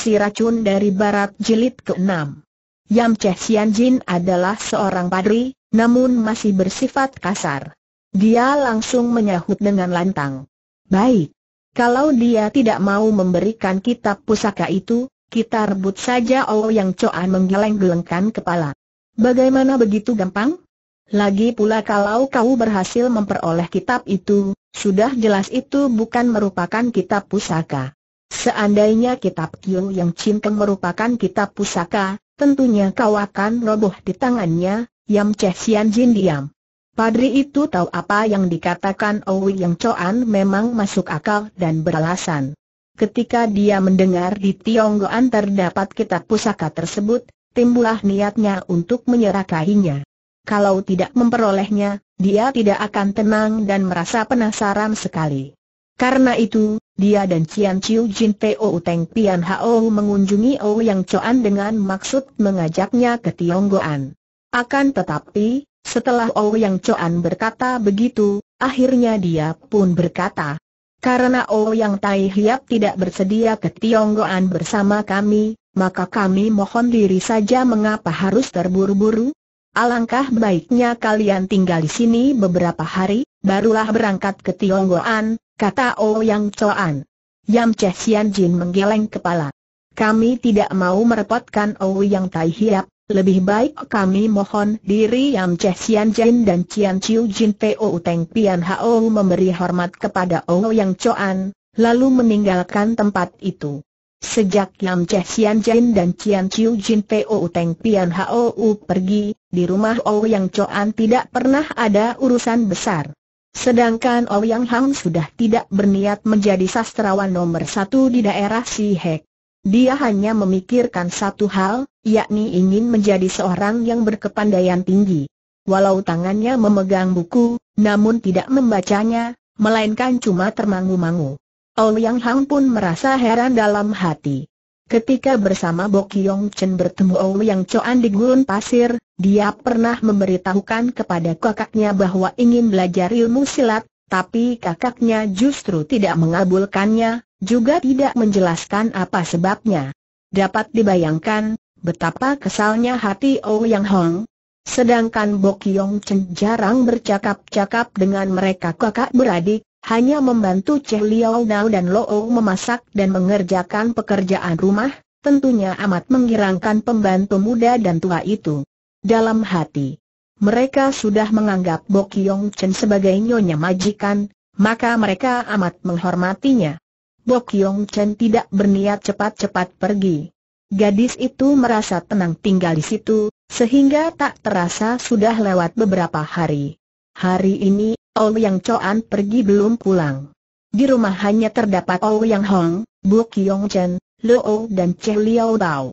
Si Racun dari Barat Jilid ke-6 Yam Cheh Sian Jin adalah seorang padri, namun masih bersifat kasar. Dia langsung menyahut dengan lantang. Baik. Kalau dia tidak mau memberikan kitab pusaka itu, kita rebut saja Oh Yang Coan menggeleng-gelengkan kepala. Bagaimana begitu gampang? Lagi pula kalau kau berhasil memperoleh kitab itu, sudah jelas itu bukan merupakan kitab pusaka. Seandainya kitab Kiu yang Cinteng merupakan kitab pusaka, tentunya kau akan roboh di tangannya, Yam Cheh Sian Jin diam. Padri itu tahu apa yang dikatakan Owi Yang Choan memang masuk akal dan beralasan. Ketika dia mendengar di Tionggoan terdapat kitab pusaka tersebut, timbullah niatnya untuk menyerakahinya. Kalau tidak memperolehnya, dia tidak akan tenang dan merasa penasaran sekali. Karena itu, dia dan Cian Chiu Jin Po Teng Pian Hao mengunjungi Yang Choan dengan maksud mengajaknya ke Tionggoan. Akan tetapi, setelah Yang Choan berkata begitu, akhirnya dia pun berkata, karena Yang Tai Hiap tidak bersedia ke Tionggoan bersama kami, maka kami mohon diri saja mengapa harus terburu-buru? Alangkah baiknya kalian tinggal di sini beberapa hari, barulah berangkat ke Tionggoan, kata Ouyang oh Choan. Yam Che Sian Jin menggeleng kepala. Kami tidak mau merepotkan Ouyang oh Tai Hiap, lebih baik kami mohon diri Yam Che Sian Jin dan Cian Chiu Jin P.O. Teng Pian Hao memberi hormat kepada oh Yang Choan, lalu meninggalkan tempat itu. Sejak Yam Che Sian Jin dan Cian Chiu Jin P.O. Teng Pian Hou pergi, di rumah Ou Yang Choan tidak pernah ada urusan besar. Sedangkan Ouyang oh Hang sudah tidak berniat menjadi sastrawan nomor satu di daerah Si Hek. Dia hanya memikirkan satu hal, yakni ingin menjadi seorang yang berkepandaian tinggi. Walau tangannya memegang buku, namun tidak membacanya, melainkan cuma termangu-mangu. Ouyang oh Hang pun merasa heran dalam hati. Ketika bersama Bo Kiong Chen bertemu Ouyang Choan di gurun pasir, dia pernah memberitahukan kepada kakaknya bahwa ingin belajar ilmu silat, tapi kakaknya justru tidak mengabulkannya, juga tidak menjelaskan apa sebabnya. Dapat dibayangkan, betapa kesalnya hati Ouyang Hong. Sedangkan Bo Kiong Chen jarang bercakap-cakap dengan mereka kakak beradik, hanya membantu Cheh Liao Nao dan Lo memasak dan mengerjakan pekerjaan rumah, tentunya amat mengirangkan pembantu muda dan tua itu. Dalam hati, mereka sudah menganggap Bo Kiong Chen sebagai nyonya majikan, maka mereka amat menghormatinya. Bo Kiong Chen tidak berniat cepat-cepat pergi. Gadis itu merasa tenang tinggal di situ, sehingga tak terasa sudah lewat beberapa hari. Hari ini yang Choan pergi belum pulang. Di rumah hanya terdapat Yang Hong, Bu Kiong Chen, Lu Luo dan Che Liao Bao.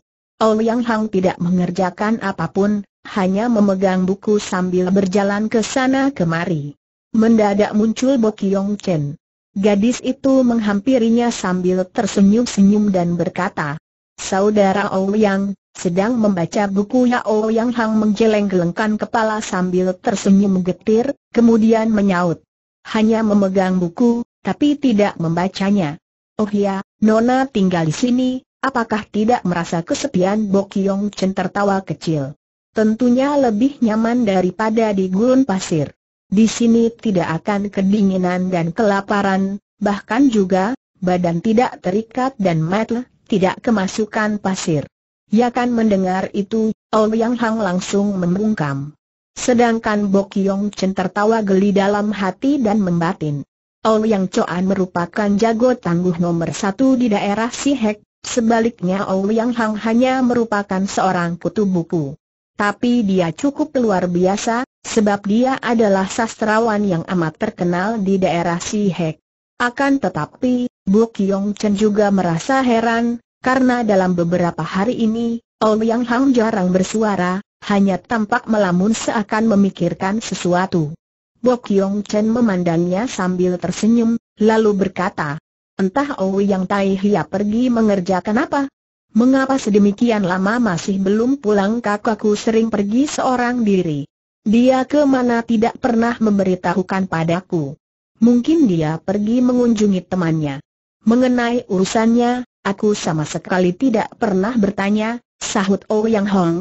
Yang Hong tidak mengerjakan apapun, hanya memegang buku sambil berjalan ke sana kemari. Mendadak muncul Bu Kiong Chen. Gadis itu menghampirinya sambil tersenyum-senyum dan berkata, Saudara Yang, sedang membaca buku Yao Yang Hang menjeleng gelengkan kepala sambil tersenyum getir, kemudian menyaut. Hanya memegang buku, tapi tidak membacanya. Oh ya, Nona tinggal di sini, apakah tidak merasa kesepian Bokyong Chen tertawa kecil. Tentunya lebih nyaman daripada di gurun pasir. Di sini tidak akan kedinginan dan kelaparan, bahkan juga, badan tidak terikat dan metel, tidak kemasukan pasir. Ya kan mendengar itu, Ol Yang Hang langsung membungkam. Sedangkan Bok Yong Chen tertawa geli dalam hati dan membatin. Ol Yang Choan merupakan jago tangguh nomor satu di daerah Sihek, sebaliknya Ol Yang Hang hanya merupakan seorang kutu buku. Tapi dia cukup luar biasa, sebab dia adalah sastrawan yang amat terkenal di daerah Sihek. Akan tetapi, Bok Yong Chen juga merasa heran, karena dalam beberapa hari ini, Ouyang Hang jarang bersuara, hanya tampak melamun seakan memikirkan sesuatu. Bok Yong Chen memandangnya sambil tersenyum, lalu berkata, Entah Ouyang Tai Hia pergi mengerjakan apa? Mengapa sedemikian lama masih belum pulang kakakku sering pergi seorang diri? Dia kemana tidak pernah memberitahukan padaku. Mungkin dia pergi mengunjungi temannya. Mengenai urusannya, Aku sama sekali tidak pernah bertanya, sahut oh Yang Hong.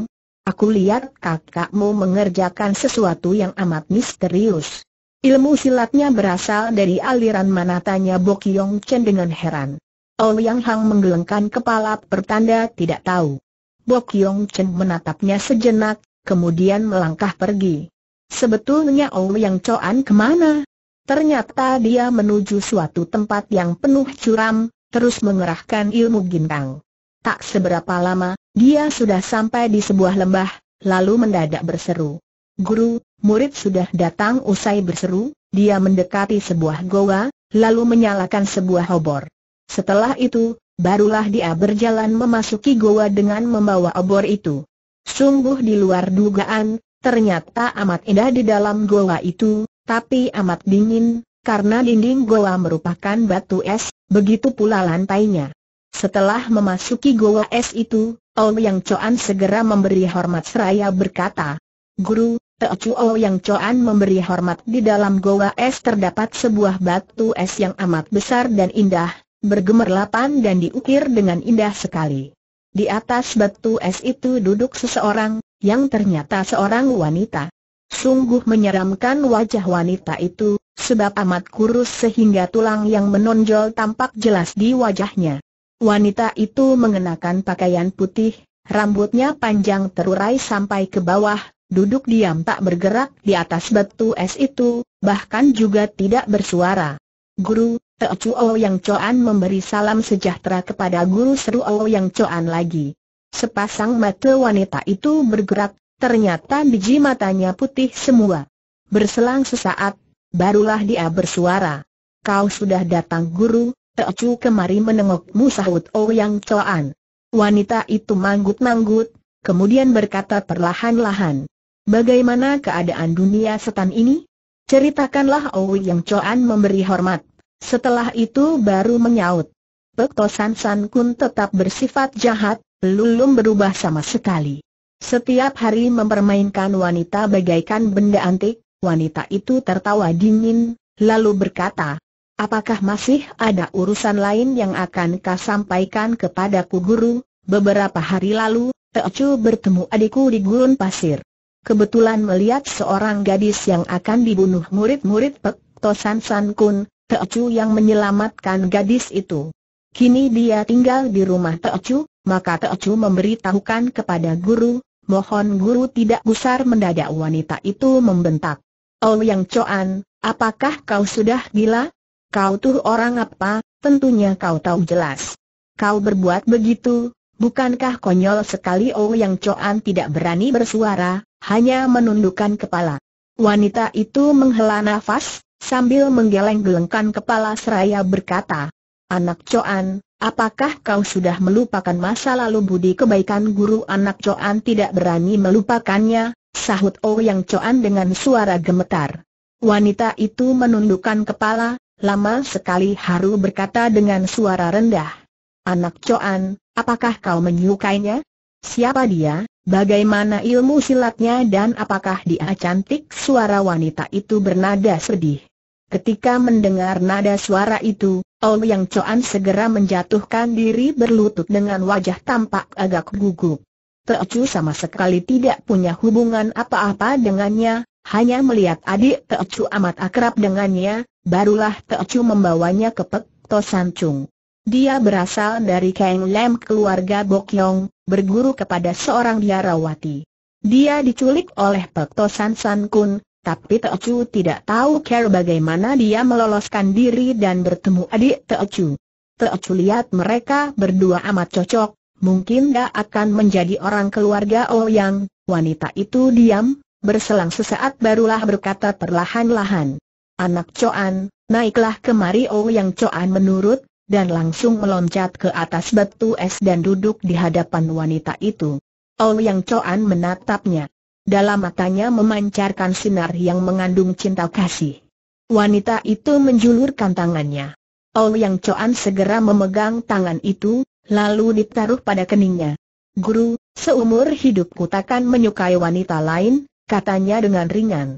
Aku lihat kakakmu mengerjakan sesuatu yang amat misterius. Ilmu silatnya berasal dari aliran mana tanya Bok Yong Chen dengan heran. Oh yang Hong menggelengkan kepala pertanda tidak tahu. Bok Yong Chen menatapnya sejenak, kemudian melangkah pergi. Sebetulnya oh Yang Choan kemana? Ternyata dia menuju suatu tempat yang penuh curam, terus mengerahkan ilmu gintang. Tak seberapa lama, dia sudah sampai di sebuah lembah, lalu mendadak berseru. Guru, murid sudah datang usai berseru, dia mendekati sebuah goa, lalu menyalakan sebuah obor. Setelah itu, barulah dia berjalan memasuki goa dengan membawa obor itu. Sungguh di luar dugaan, ternyata amat indah di dalam goa itu, tapi amat dingin, karena dinding goa merupakan batu es, begitu pula lantainya. Setelah memasuki goa es itu, Yang Coan segera memberi hormat seraya berkata, Guru, Teocu Yang Coan memberi hormat di dalam goa es terdapat sebuah batu es yang amat besar dan indah, bergemerlapan dan diukir dengan indah sekali. Di atas batu es itu duduk seseorang, yang ternyata seorang wanita. Sungguh menyeramkan wajah wanita itu, sebab amat kurus sehingga tulang yang menonjol tampak jelas di wajahnya. Wanita itu mengenakan pakaian putih, rambutnya panjang terurai sampai ke bawah, duduk diam tak bergerak di atas batu es itu, bahkan juga tidak bersuara. Guru, Chuo yang Coan memberi salam sejahtera kepada guru seru Seruo yang Coan lagi. Sepasang mata wanita itu bergerak, ternyata biji matanya putih semua. Berselang sesaat, barulah dia bersuara. Kau sudah datang guru, Teocu kemari menengokmu sahut Ouyang Coan. Wanita itu manggut-manggut, kemudian berkata perlahan-lahan. Bagaimana keadaan dunia setan ini? Ceritakanlah Ouyang Coan memberi hormat. Setelah itu baru menyaut. San San Kun tetap bersifat jahat, belum berubah sama sekali. Setiap hari mempermainkan wanita bagaikan benda antik, Wanita itu tertawa dingin, lalu berkata, Apakah masih ada urusan lain yang akan kau sampaikan kepadaku guru? Beberapa hari lalu, Teocu bertemu adikku di gurun pasir. Kebetulan melihat seorang gadis yang akan dibunuh murid-murid Pek Tosan San Kun, Teocu yang menyelamatkan gadis itu. Kini dia tinggal di rumah Teocu, maka Teocu memberitahukan kepada guru, mohon guru tidak gusar mendadak wanita itu membentak. Oh yang coan, apakah kau sudah gila? Kau tuh orang apa, tentunya kau tahu jelas. Kau berbuat begitu, bukankah konyol sekali oh yang coan tidak berani bersuara, hanya menundukkan kepala. Wanita itu menghela nafas, sambil menggeleng-gelengkan kepala seraya berkata, Anak Coan, apakah kau sudah melupakan masa lalu budi kebaikan guru anak Coan tidak berani melupakannya, sahut oh yang Coan dengan suara gemetar. Wanita itu menundukkan kepala, lama sekali Haru berkata dengan suara rendah. Anak Coan, apakah kau menyukainya? Siapa dia, bagaimana ilmu silatnya dan apakah dia cantik? Suara wanita itu bernada sedih. Ketika mendengar nada suara itu, oh yang Coan segera menjatuhkan diri berlutut dengan wajah tampak agak gugup. Teocu sama sekali tidak punya hubungan apa-apa dengannya, hanya melihat adik Teocu amat akrab dengannya, barulah Teocu membawanya ke Pek Tosan Chung. Dia berasal dari Kang Lam keluarga Bokyong, berguru kepada seorang biarawati. Dia diculik oleh Pek Tosan San Kun, tapi Teocu tidak tahu care bagaimana dia meloloskan diri dan bertemu adik Teocu. Teocu lihat mereka berdua amat cocok, Mungkin dia akan menjadi orang keluarga Ouyang, oh wanita itu diam, berselang sesaat barulah berkata perlahan-lahan. Anak Coan, naiklah kemari Ouyang oh Coan menurut, dan langsung meloncat ke atas batu es dan duduk di hadapan wanita itu. Ouyang oh Coan menatapnya. Dalam matanya memancarkan sinar yang mengandung cinta kasih. Wanita itu menjulurkan tangannya. Ouyang Coan segera memegang tangan itu, lalu ditaruh pada keningnya. Guru, seumur hidupku takkan menyukai wanita lain, katanya dengan ringan.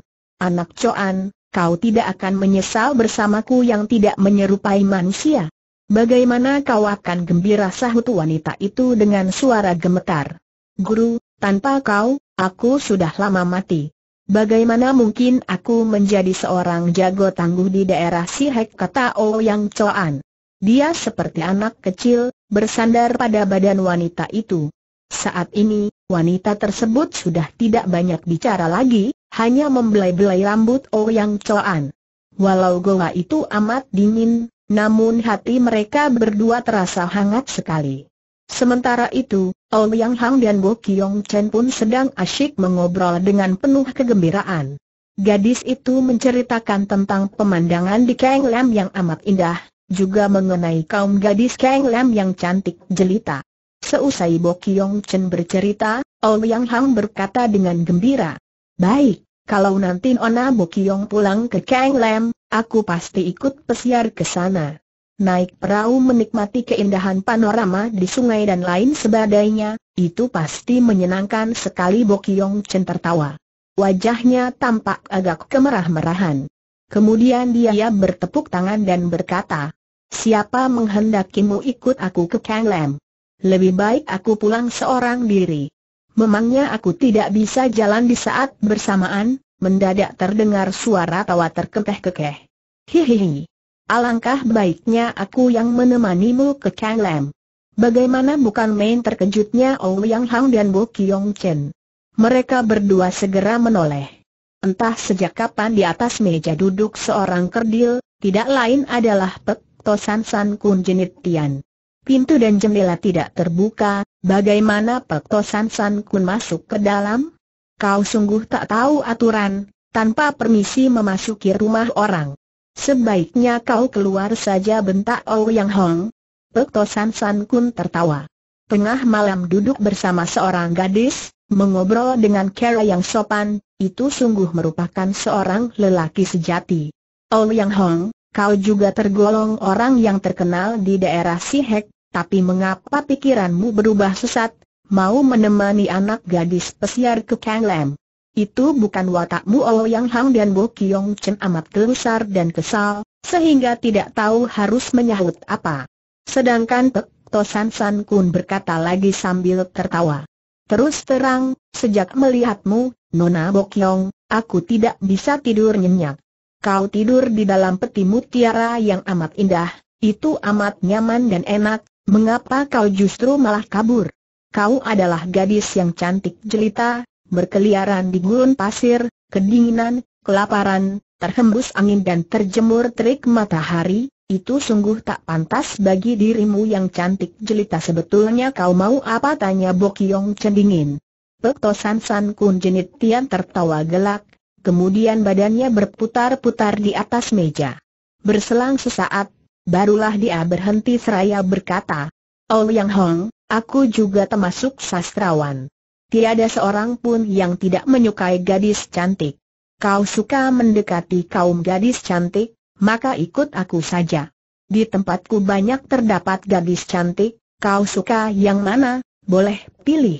Anak Coan, kau tidak akan menyesal bersamaku yang tidak menyerupai manusia. Bagaimana kau akan gembira sahut wanita itu dengan suara gemetar. Guru, tanpa kau, aku sudah lama mati. Bagaimana mungkin aku menjadi seorang jago tangguh di daerah sihek kata O Yang Coan? Dia seperti anak kecil, bersandar pada badan wanita itu. Saat ini, wanita tersebut sudah tidak banyak bicara lagi, hanya membelai-belai rambut Yang Coan. Walau goa itu amat dingin, namun hati mereka berdua terasa hangat sekali. Sementara itu, Yang Hang dan Bo Kiong Chen pun sedang asyik mengobrol dengan penuh kegembiraan. Gadis itu menceritakan tentang pemandangan di Kang Lam yang amat indah, juga mengenai kaum gadis Kang Lam yang cantik jelita. Seusai Bo Kiong Chen bercerita, Ouyang Yang Hang berkata dengan gembira, Baik, kalau nanti Ona Bo Kiong pulang ke Kang Lam, aku pasti ikut pesiar ke sana. Naik perahu menikmati keindahan panorama di sungai dan lain sebagainya, itu pasti menyenangkan sekali Bo Kiong Chen tertawa. Wajahnya tampak agak kemerah-merahan. Kemudian dia bertepuk tangan dan berkata, Siapa menghendakimu ikut aku ke Kang Lam? Lebih baik aku pulang seorang diri. Memangnya aku tidak bisa jalan di saat bersamaan, mendadak terdengar suara tawa terkekeh-kekeh. Hihihi. Alangkah baiknya aku yang menemanimu ke Kang Lam. Bagaimana bukan main terkejutnya Yang Hang dan Bo Kiong Chen. Mereka berdua segera menoleh. Entah sejak kapan di atas meja duduk seorang kerdil, tidak lain adalah Pek Tosan San Kun jenit Tian. Pintu dan jendela tidak terbuka, bagaimana Pak Tosan San Kun masuk ke dalam? Kau sungguh tak tahu aturan, tanpa permisi memasuki rumah orang. Sebaiknya kau keluar saja bentak Ouyang Hong. Pak Tosan San Kun tertawa. Tengah malam duduk bersama seorang gadis, mengobrol dengan cara yang sopan, itu sungguh merupakan seorang lelaki sejati. Ouyang Hong, Kau juga tergolong orang yang terkenal di daerah Sihek, tapi mengapa pikiranmu berubah sesat, mau menemani anak gadis pesiar ke Kang Kanglem? Itu bukan watakmu oh yang Hang dan Bo Kiong Chen amat gelusar dan kesal, sehingga tidak tahu harus menyahut apa. Sedangkan Pek To San Kun berkata lagi sambil tertawa. Terus terang, sejak melihatmu, Nona Bo Bokyong, aku tidak bisa tidur nyenyak. Kau tidur di dalam peti mutiara yang amat indah, itu amat nyaman dan enak, mengapa kau justru malah kabur? Kau adalah gadis yang cantik jelita, berkeliaran di gurun pasir, kedinginan, kelaparan, terhembus angin dan terjemur terik matahari, itu sungguh tak pantas bagi dirimu yang cantik jelita sebetulnya kau mau apa tanya Bokyong Cendingin. Pek Tosan San Kun Jenit Tian tertawa gelak, kemudian badannya berputar-putar di atas meja. Berselang sesaat, barulah dia berhenti seraya berkata, Oh Yang Hong, aku juga termasuk sastrawan. Tiada seorang pun yang tidak menyukai gadis cantik. Kau suka mendekati kaum gadis cantik, maka ikut aku saja. Di tempatku banyak terdapat gadis cantik, kau suka yang mana, boleh pilih.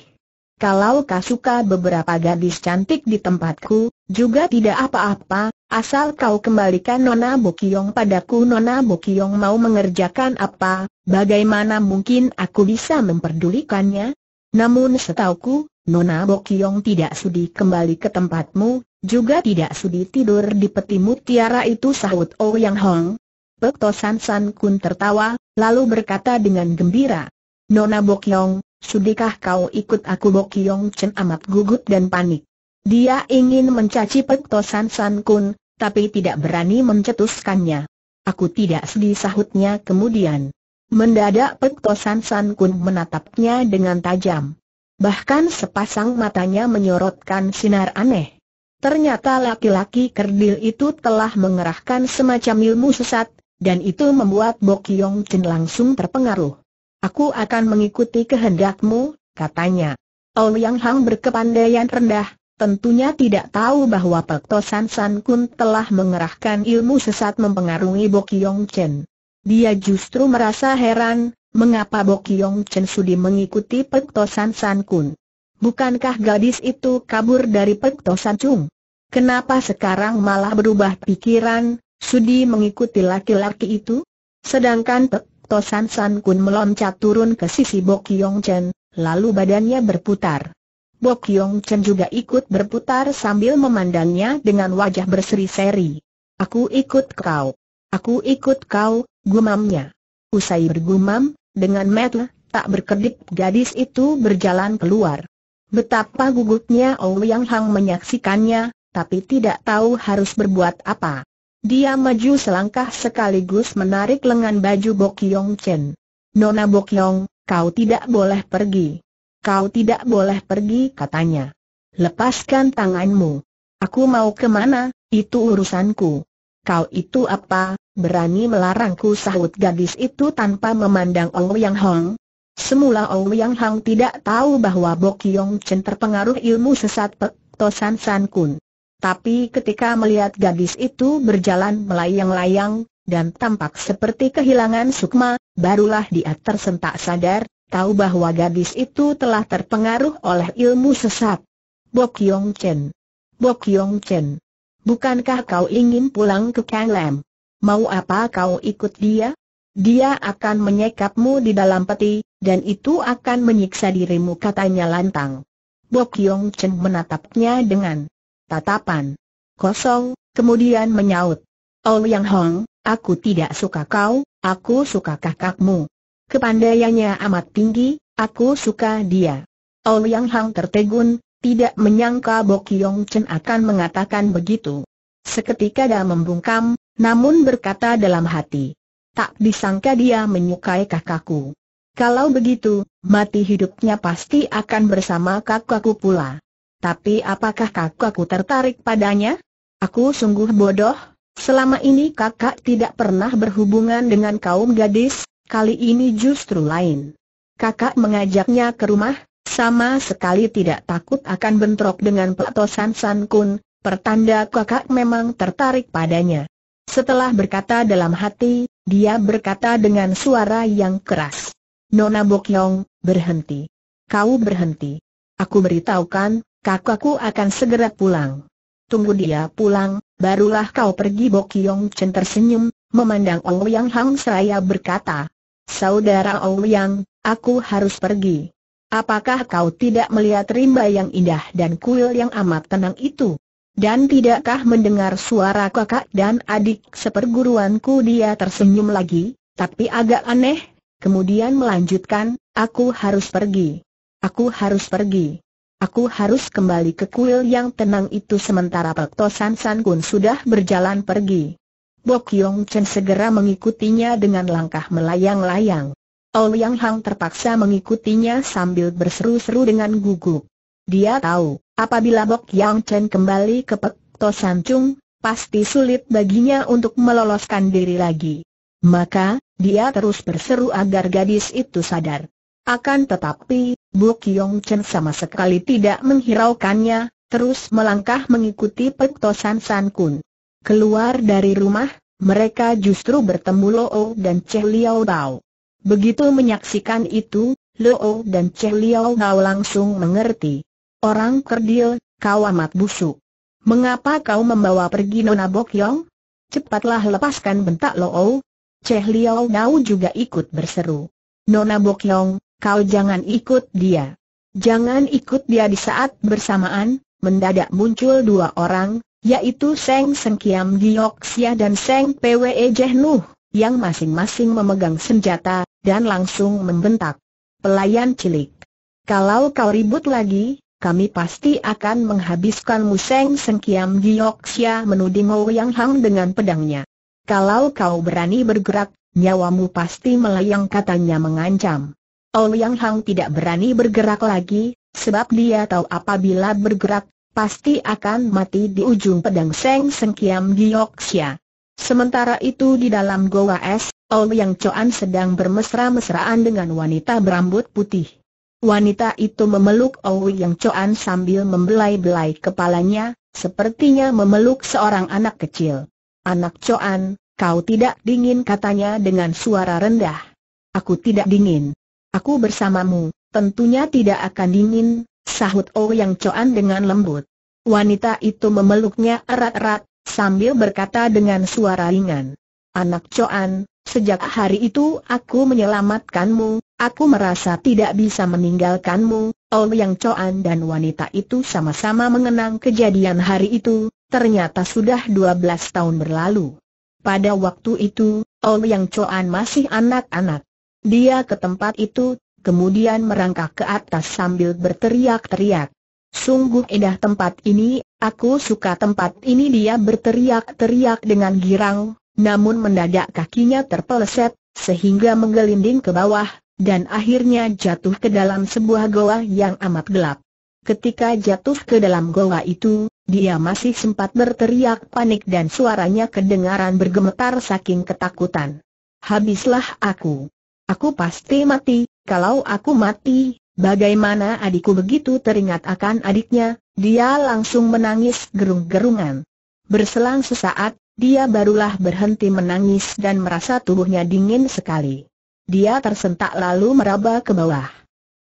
Kalau kau suka beberapa gadis cantik di tempatku, juga tidak apa-apa, asal kau kembalikan Nona Bokiong padaku Nona Bokiong mau mengerjakan apa, bagaimana mungkin aku bisa memperdulikannya? Namun setauku, Nona Bokiong tidak sudi kembali ke tempatmu, juga tidak sudi tidur di peti mutiara itu sahut oh Yang Hong. Pek Tosan San Kun tertawa, lalu berkata dengan gembira. Nona Bokyong, Sudikah kau ikut aku Bo Kiong Chen amat gugup dan panik. Dia ingin mencaci Pektosan San Kun, tapi tidak berani mencetuskannya. Aku tidak sedih sahutnya kemudian. Mendadak Pektosan San Kun menatapnya dengan tajam. Bahkan sepasang matanya menyorotkan sinar aneh. Ternyata laki-laki kerdil itu telah mengerahkan semacam ilmu sesat, dan itu membuat Bo Kiong Chen langsung terpengaruh. Aku akan mengikuti kehendakmu, katanya. Ouyang Hang berkepandaian rendah, tentunya tidak tahu bahwa Pek Tosan San Kun telah mengerahkan ilmu sesat mempengaruhi Bokyong Chen. Dia justru merasa heran, mengapa Bokyong Chen sudi mengikuti Pek Tosan San Kun. Bukankah gadis itu kabur dari Pek Tosan Chung? Kenapa sekarang malah berubah pikiran, sudi mengikuti laki-laki itu? Sedangkan Pek Tosan San Kun meloncat turun ke sisi Bok Yong Chen, lalu badannya berputar. Bok Yong Chen juga ikut berputar sambil memandangnya dengan wajah berseri-seri. Aku ikut kau. Aku ikut kau, gumamnya. Usai bergumam, dengan mata tak berkedip gadis itu berjalan keluar. Betapa gugupnya Ouyang Hang menyaksikannya, tapi tidak tahu harus berbuat apa. Dia maju selangkah sekaligus menarik lengan baju Bok Yong Chen. Nona Bok Yong, kau tidak boleh pergi. Kau tidak boleh pergi katanya. Lepaskan tanganmu. Aku mau kemana, itu urusanku. Kau itu apa, berani melarangku sahut gadis itu tanpa memandang Yang Hong? Semula Yang Hong tidak tahu bahwa Bok Yong Chen terpengaruh ilmu sesat Pek Tosan San Kun. Tapi ketika melihat gadis itu berjalan melayang-layang, dan tampak seperti kehilangan sukma, barulah dia tersentak sadar, tahu bahwa gadis itu telah terpengaruh oleh ilmu sesat. Bok Yong Chen. Bok Yong Chen. Bukankah kau ingin pulang ke Kang Mau apa kau ikut dia? Dia akan menyekapmu di dalam peti, dan itu akan menyiksa dirimu katanya lantang. Bok Yong Chen menatapnya dengan tatapan kosong, kemudian menyaut. Oh Yang Hong, aku tidak suka kau, aku suka kakakmu. Kepandaiannya amat tinggi, aku suka dia. Oh Yang Hong tertegun, tidak menyangka Bo Kiong Chen akan mengatakan begitu. Seketika dia membungkam, namun berkata dalam hati. Tak disangka dia menyukai kakakku. Kalau begitu, mati hidupnya pasti akan bersama kakakku pula. Tapi apakah kakakku tertarik padanya? Aku sungguh bodoh, selama ini kakak tidak pernah berhubungan dengan kaum gadis, kali ini justru lain. Kakak mengajaknya ke rumah, sama sekali tidak takut akan bentrok dengan Plato San San Kun, pertanda kakak memang tertarik padanya. Setelah berkata dalam hati, dia berkata dengan suara yang keras. Nona Bokyong, berhenti. Kau berhenti. Aku beritahukan, kakakku akan segera pulang. Tunggu dia pulang, barulah kau pergi Bo Kiong Chen tersenyum, memandang Yang Hang seraya berkata, Saudara Yang, aku harus pergi. Apakah kau tidak melihat rimba yang indah dan kuil yang amat tenang itu? Dan tidakkah mendengar suara kakak dan adik seperguruanku dia tersenyum lagi, tapi agak aneh, kemudian melanjutkan, aku harus pergi. Aku harus pergi. Aku harus kembali ke kuil yang tenang itu sementara Pak Tosan San Kun sudah berjalan pergi. Bok Yong Chen segera mengikutinya dengan langkah melayang-layang. Yang Hang terpaksa mengikutinya sambil berseru-seru dengan gugup. Dia tahu, apabila Bok Yong Chen kembali ke Pek Tosan Chung, pasti sulit baginya untuk meloloskan diri lagi. Maka, dia terus berseru agar gadis itu sadar. Akan tetapi, Bu Kiong Chen sama sekali tidak menghiraukannya, terus melangkah mengikuti Pektosan San Kun. Keluar dari rumah, mereka justru bertemu Lo O dan Che Liao Bao. Begitu menyaksikan itu, Lo O dan Che Liao Bao langsung mengerti. Orang kerdil, kau amat busuk. Mengapa kau membawa pergi Nona Bok Yong? Cepatlah lepaskan bentak Lo O. Che Liao Bao juga ikut berseru. Nona Bok Yong, kau jangan ikut dia. Jangan ikut dia di saat bersamaan, mendadak muncul dua orang, yaitu Seng Sengkiam Gioksia dan Seng Pwe Jehnuh, yang masing-masing memegang senjata, dan langsung membentak. Pelayan cilik. Kalau kau ribut lagi, kami pasti akan menghabiskanmu Seng Sengkiam Gioksia menuding Ho Yang Hang dengan pedangnya. Kalau kau berani bergerak, nyawamu pasti melayang katanya mengancam. Ouyang Hang tidak berani bergerak lagi, sebab dia tahu apabila bergerak, pasti akan mati di ujung pedang Seng Sengkiam Gioksya. Sementara itu di dalam goa es, Ouyang Choan sedang bermesra-mesraan dengan wanita berambut putih. Wanita itu memeluk Ouyang Choan sambil membelai-belai kepalanya, sepertinya memeluk seorang anak kecil. Anak Choan, kau tidak dingin katanya dengan suara rendah. Aku tidak dingin. Aku bersamamu, tentunya tidak akan dingin, sahut Oh Yang Coan dengan lembut. Wanita itu memeluknya erat-erat, sambil berkata dengan suara ringan. Anak Coan, sejak hari itu aku menyelamatkanmu, aku merasa tidak bisa meninggalkanmu. Oh Yang Coan dan wanita itu sama-sama mengenang kejadian hari itu, ternyata sudah 12 tahun berlalu. Pada waktu itu, Oh Yang Coan masih anak-anak. Dia ke tempat itu, kemudian merangkak ke atas sambil berteriak-teriak. Sungguh indah tempat ini, aku suka tempat ini dia berteriak-teriak dengan girang, namun mendadak kakinya terpeleset, sehingga menggelinding ke bawah, dan akhirnya jatuh ke dalam sebuah goa yang amat gelap. Ketika jatuh ke dalam goa itu, dia masih sempat berteriak panik dan suaranya kedengaran bergemetar saking ketakutan. Habislah aku. Aku pasti mati, kalau aku mati, bagaimana adikku begitu teringat akan adiknya, dia langsung menangis gerung-gerungan. Berselang sesaat, dia barulah berhenti menangis dan merasa tubuhnya dingin sekali. Dia tersentak lalu meraba ke bawah.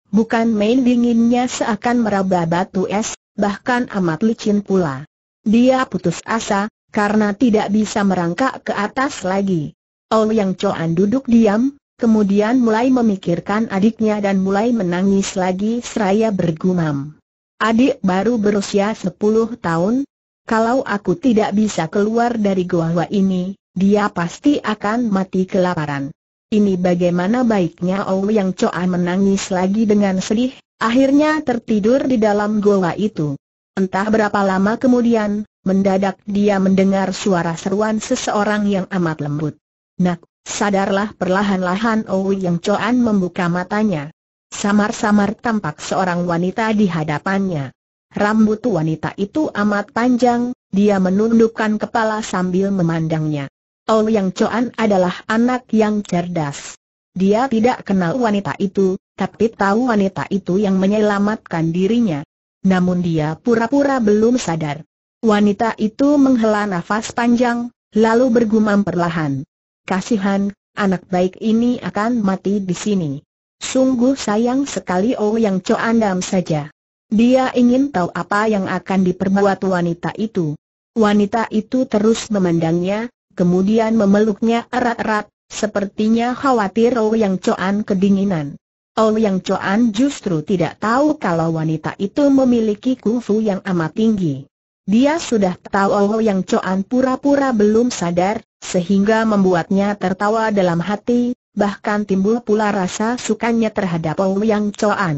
Bukan main dinginnya seakan meraba batu es, bahkan amat licin pula. Dia putus asa, karena tidak bisa merangkak ke atas lagi. Oh Yang Choan duduk diam, kemudian mulai memikirkan adiknya dan mulai menangis lagi seraya bergumam. Adik baru berusia 10 tahun, kalau aku tidak bisa keluar dari goa ini, dia pasti akan mati kelaparan. Ini bagaimana baiknya yang Choa menangis lagi dengan sedih, akhirnya tertidur di dalam goa itu. Entah berapa lama kemudian, mendadak dia mendengar suara seruan seseorang yang amat lembut. Nak Sadarlah perlahan-lahan Owi Yang Coan membuka matanya. Samar-samar tampak seorang wanita di hadapannya. Rambut wanita itu amat panjang, dia menundukkan kepala sambil memandangnya. Owi Yang Coan adalah anak yang cerdas. Dia tidak kenal wanita itu, tapi tahu wanita itu yang menyelamatkan dirinya. Namun dia pura-pura belum sadar. Wanita itu menghela nafas panjang, lalu bergumam perlahan. Kasihan, anak baik ini akan mati di sini. Sungguh sayang sekali Oh Yang Cho andam saja. Dia ingin tahu apa yang akan diperbuat wanita itu. Wanita itu terus memandangnya, kemudian memeluknya erat-erat, sepertinya khawatir Oh Yang Coan kedinginan. Oh Yang Coan justru tidak tahu kalau wanita itu memiliki kungfu yang amat tinggi. Dia sudah tahu Oh Yang Coan pura-pura belum sadar, sehingga membuatnya tertawa dalam hati, bahkan timbul pula rasa sukanya terhadap Yang Choan.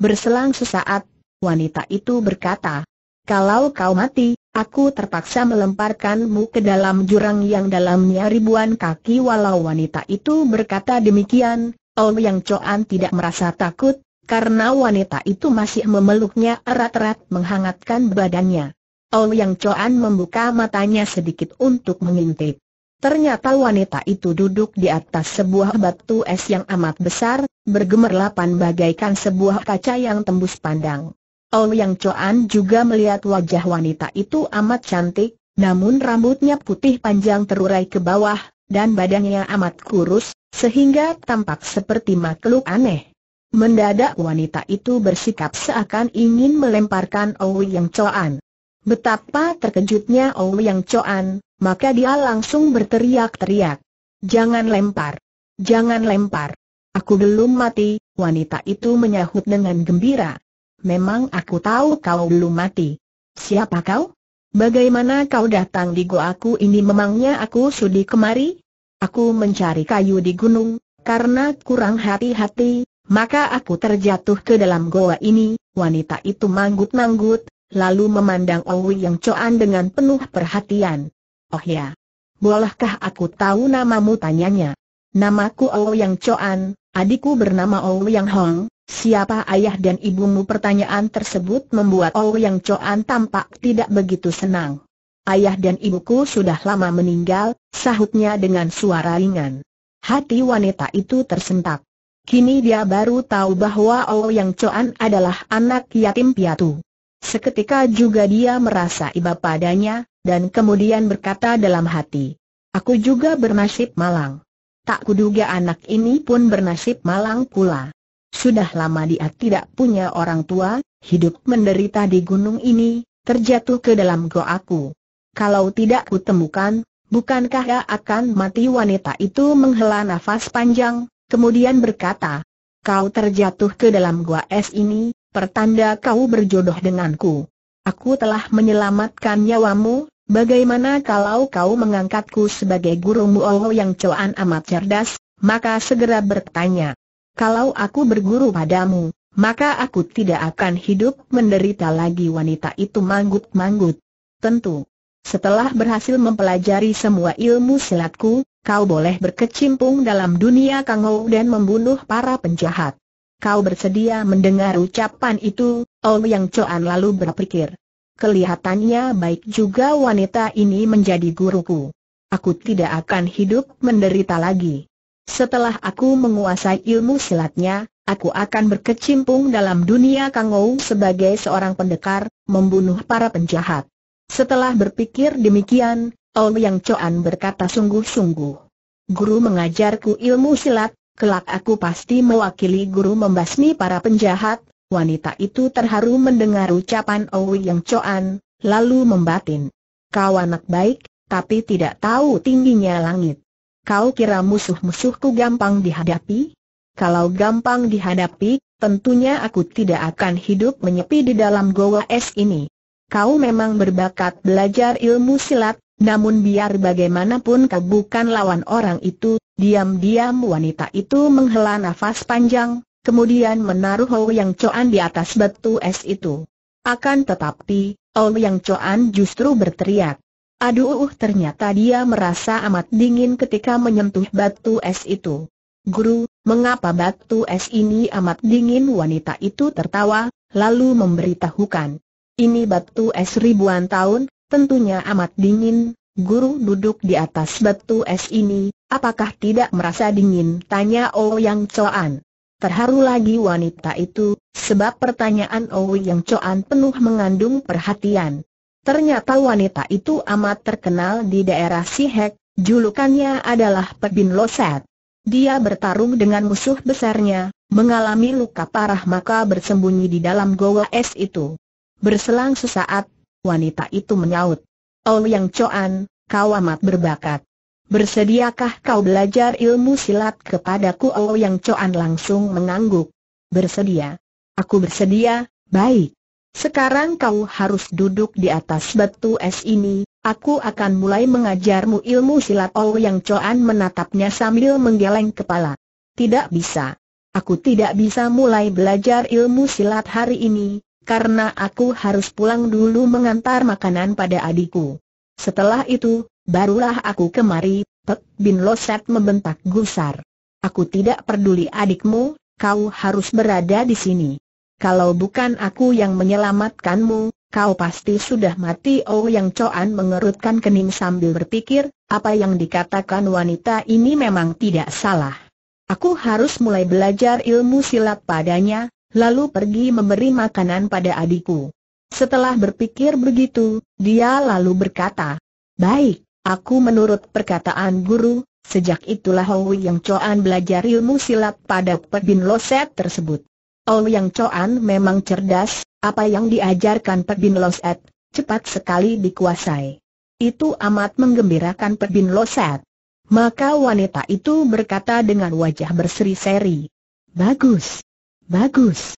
Berselang sesaat, wanita itu berkata, kalau kau mati, aku terpaksa melemparkanmu ke dalam jurang yang dalamnya ribuan kaki walau wanita itu berkata demikian, Yang Choan tidak merasa takut, karena wanita itu masih memeluknya erat-erat menghangatkan badannya. Yang Choan membuka matanya sedikit untuk mengintip. Ternyata wanita itu duduk di atas sebuah batu es yang amat besar, bergemerlapan bagaikan sebuah kaca yang tembus pandang. Ol Yang coan juga melihat wajah wanita itu amat cantik, namun rambutnya putih panjang terurai ke bawah, dan badannya amat kurus, sehingga tampak seperti makhluk aneh. Mendadak wanita itu bersikap seakan ingin melemparkan Ol Yang coan. Betapa terkejutnya Ol Yang coan! maka dia langsung berteriak-teriak. Jangan lempar! Jangan lempar! Aku belum mati, wanita itu menyahut dengan gembira. Memang aku tahu kau belum mati. Siapa kau? Bagaimana kau datang di aku ini memangnya aku sudi kemari? Aku mencari kayu di gunung, karena kurang hati-hati, maka aku terjatuh ke dalam goa ini, wanita itu manggut-manggut, lalu memandang Owi yang coan dengan penuh perhatian. Oh ya. Bolehkah aku tahu namamu tanyanya? Namaku Ouyang Choan, adikku bernama Ouyang Hong, Siapa ayah dan ibumu pertanyaan tersebut membuat Ouyang Choan tampak tidak begitu senang. Ayah dan ibuku sudah lama meninggal, sahutnya dengan suara ringan. Hati wanita itu tersentak. Kini dia baru tahu bahwa Ouyang Choan adalah anak yatim piatu. Seketika juga dia merasa iba padanya, dan kemudian berkata dalam hati, Aku juga bernasib malang. Tak kuduga anak ini pun bernasib malang pula. Sudah lama dia tidak punya orang tua, hidup menderita di gunung ini, terjatuh ke dalam aku. Kalau tidak kutemukan, bukankah ia akan mati wanita itu menghela nafas panjang, kemudian berkata, Kau terjatuh ke dalam gua es ini, pertanda kau berjodoh denganku. Aku telah menyelamatkan nyawamu, Bagaimana kalau kau mengangkatku sebagai gurumu Oh yang coan amat cerdas, maka segera bertanya. Kalau aku berguru padamu, maka aku tidak akan hidup menderita lagi wanita itu manggut-manggut. Tentu. Setelah berhasil mempelajari semua ilmu silatku, kau boleh berkecimpung dalam dunia kangau dan membunuh para penjahat. Kau bersedia mendengar ucapan itu, Oh Yang Coan lalu berpikir kelihatannya baik juga wanita ini menjadi guruku. Aku tidak akan hidup menderita lagi. Setelah aku menguasai ilmu silatnya, aku akan berkecimpung dalam dunia Kangou sebagai seorang pendekar, membunuh para penjahat. Setelah berpikir demikian, Ong Yang Coan berkata sungguh-sungguh. Guru mengajarku ilmu silat, kelak aku pasti mewakili guru membasmi para penjahat, Wanita itu terharu mendengar ucapan Owi Yang Coan, lalu membatin. Kau anak baik, tapi tidak tahu tingginya langit. Kau kira musuh-musuhku gampang dihadapi? Kalau gampang dihadapi, tentunya aku tidak akan hidup menyepi di dalam goa es ini. Kau memang berbakat belajar ilmu silat, namun biar bagaimanapun kau bukan lawan orang itu, diam-diam wanita itu menghela nafas panjang, kemudian menaruh Hou Yang Coan di atas batu es itu. Akan tetapi, Hou Yang Coan justru berteriak. Aduh uh, ternyata dia merasa amat dingin ketika menyentuh batu es itu. Guru, mengapa batu es ini amat dingin wanita itu tertawa, lalu memberitahukan. Ini batu es ribuan tahun, tentunya amat dingin, guru duduk di atas batu es ini, apakah tidak merasa dingin? Tanya Ouyang Yang Coan. Terharu lagi wanita itu, sebab pertanyaan Owi Yang Coan penuh mengandung perhatian. Ternyata wanita itu amat terkenal di daerah Sihek, julukannya adalah Pebin Loset. Dia bertarung dengan musuh besarnya, mengalami luka parah maka bersembunyi di dalam goa es itu. Berselang sesaat, wanita itu menyaut. Oh Yang Coan, kau amat berbakat. Bersediakah kau belajar ilmu silat kepadaku? yang Coan langsung mengangguk. Bersedia. Aku bersedia, baik. Sekarang kau harus duduk di atas batu es ini, aku akan mulai mengajarmu ilmu silat yang Coan menatapnya sambil menggeleng kepala. Tidak bisa. Aku tidak bisa mulai belajar ilmu silat hari ini, karena aku harus pulang dulu mengantar makanan pada adikku. Setelah itu, Barulah aku kemari, Pek Bin Loset membentak gusar. Aku tidak peduli adikmu, kau harus berada di sini. Kalau bukan aku yang menyelamatkanmu, kau pasti sudah mati Oh Yang Coan mengerutkan kening sambil berpikir, apa yang dikatakan wanita ini memang tidak salah. Aku harus mulai belajar ilmu silat padanya, lalu pergi memberi makanan pada adikku. Setelah berpikir begitu, dia lalu berkata, Baik, Aku menurut perkataan guru, sejak itulah Hou Yang Choan belajar ilmu silat pada Pebin Loset tersebut. Hou Yang Choan memang cerdas, apa yang diajarkan Pebin Loset, cepat sekali dikuasai. Itu amat menggembirakan Pebin Loset. Maka wanita itu berkata dengan wajah berseri-seri. Bagus. Bagus.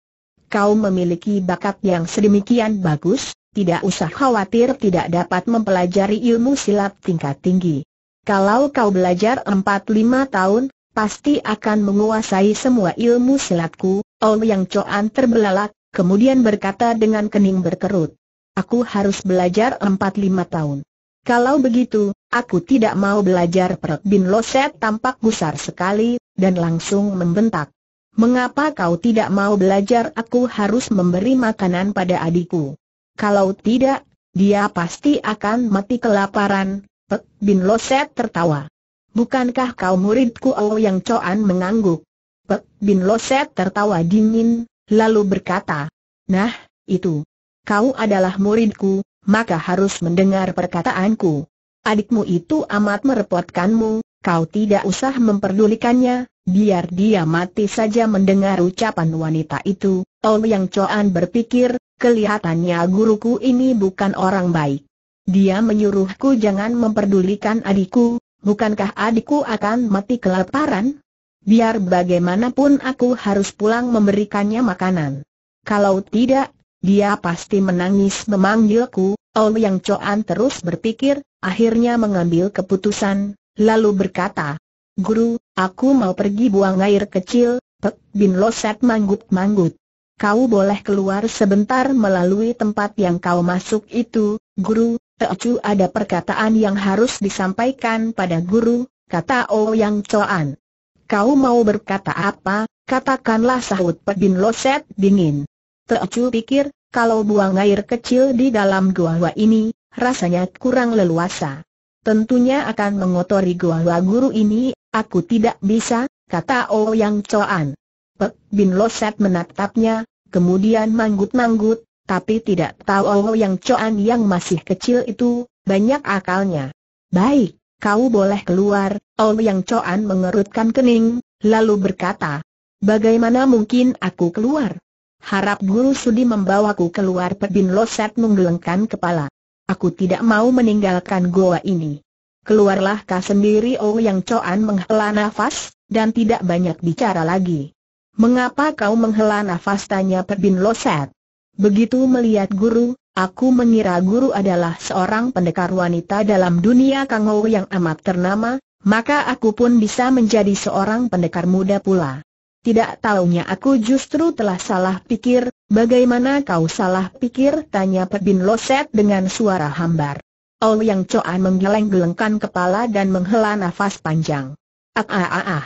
Kau memiliki bakat yang sedemikian bagus, tidak usah khawatir tidak dapat mempelajari ilmu silat tingkat tinggi. Kalau kau belajar 4 lima tahun, pasti akan menguasai semua ilmu silatku, Ong Yang Coan terbelalak, kemudian berkata dengan kening berkerut. Aku harus belajar 4 lima tahun. Kalau begitu, aku tidak mau belajar Perak bin Loset tampak gusar sekali, dan langsung membentak. Mengapa kau tidak mau belajar aku harus memberi makanan pada adikku? Kalau tidak, dia pasti akan mati kelaparan. Pek Bin Loset tertawa. Bukankah kau muridku Oh yang Coan mengangguk? Pek Bin Loset tertawa dingin, lalu berkata, Nah, itu. Kau adalah muridku, maka harus mendengar perkataanku. Adikmu itu amat merepotkanmu, kau tidak usah memperdulikannya, biar dia mati saja mendengar ucapan wanita itu. Oh Yang Coan berpikir, Kelihatannya guruku ini bukan orang baik. Dia menyuruhku jangan memperdulikan adikku, bukankah adikku akan mati kelaparan? Biar bagaimanapun aku harus pulang memberikannya makanan. Kalau tidak, dia pasti menangis memanggilku, Ol Yang Coan terus berpikir, akhirnya mengambil keputusan, lalu berkata, Guru, aku mau pergi buang air kecil, Pek Bin Loset manggut-manggut kau boleh keluar sebentar melalui tempat yang kau masuk itu, guru, Teocu ada perkataan yang harus disampaikan pada guru, kata Yang Coan. Kau mau berkata apa, katakanlah sahut Pebin Loset dingin. Teocu pikir, kalau buang air kecil di dalam gua gua ini, rasanya kurang leluasa. Tentunya akan mengotori gua gua guru ini, aku tidak bisa, kata Ouyang Coan. Pek Bin Loset menatapnya, kemudian manggut-manggut, tapi tidak tahu oh, oh yang Coan yang masih kecil itu, banyak akalnya. Baik, kau boleh keluar, Oh yang Coan mengerutkan kening, lalu berkata, Bagaimana mungkin aku keluar? Harap Guru Sudi membawaku keluar Pebin Loset menggelengkan kepala. Aku tidak mau meninggalkan goa ini. Keluarlah kau sendiri Oh Yang Coan menghela nafas, dan tidak banyak bicara lagi. Mengapa kau menghela nafas tanya Pebin Loset? Begitu melihat guru, aku mengira guru adalah seorang pendekar wanita dalam dunia Kangou yang amat ternama, maka aku pun bisa menjadi seorang pendekar muda pula. Tidak taunya aku justru telah salah pikir, bagaimana kau salah pikir tanya Pebin Loset dengan suara hambar. Ol Yang Coan menggeleng-gelengkan kepala dan menghela nafas panjang. Ah ah ah ah.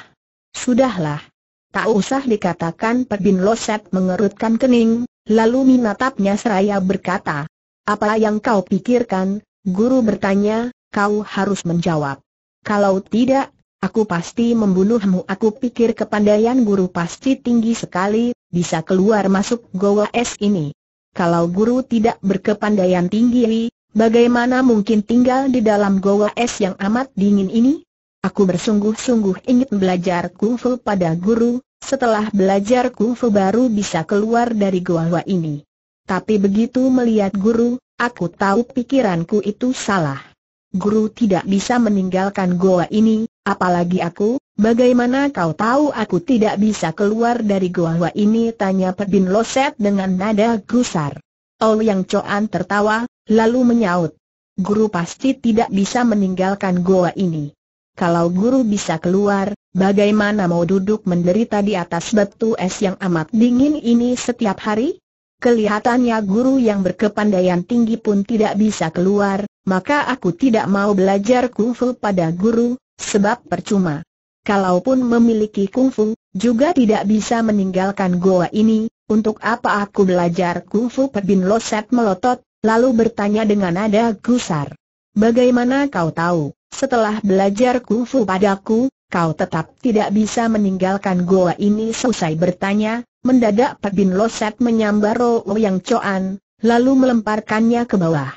Sudahlah, Tak usah dikatakan Pebin Loset mengerutkan kening, lalu minatapnya seraya berkata. Apa yang kau pikirkan? Guru bertanya, kau harus menjawab. Kalau tidak, aku pasti membunuhmu. Aku pikir kepandaian guru pasti tinggi sekali, bisa keluar masuk goa es ini. Kalau guru tidak berkepandaian tinggi, bagaimana mungkin tinggal di dalam goa es yang amat dingin ini? Aku bersungguh-sungguh ingin belajar kungfu pada guru, setelah belajar kungfu baru bisa keluar dari goa gua ini. Tapi begitu melihat guru, aku tahu pikiranku itu salah. Guru tidak bisa meninggalkan goa ini, apalagi aku, bagaimana kau tahu aku tidak bisa keluar dari goa gua ini? Tanya pedin Loset dengan nada gusar. Oh Yang Coan tertawa, lalu menyaut. Guru pasti tidak bisa meninggalkan goa ini kalau guru bisa keluar, bagaimana mau duduk menderita di atas batu es yang amat dingin ini setiap hari? Kelihatannya guru yang berkepandaian tinggi pun tidak bisa keluar, maka aku tidak mau belajar kungfu pada guru, sebab percuma. Kalaupun memiliki kungfu, juga tidak bisa meninggalkan goa ini, untuk apa aku belajar kungfu Perbin Loset melotot, lalu bertanya dengan nada gusar. Bagaimana kau tahu? Setelah belajar kungfu padaku, kau tetap tidak bisa meninggalkan goa ini selesai bertanya, mendadak Pak Bin Loset menyambar Ouyang yang Coan, lalu melemparkannya ke bawah.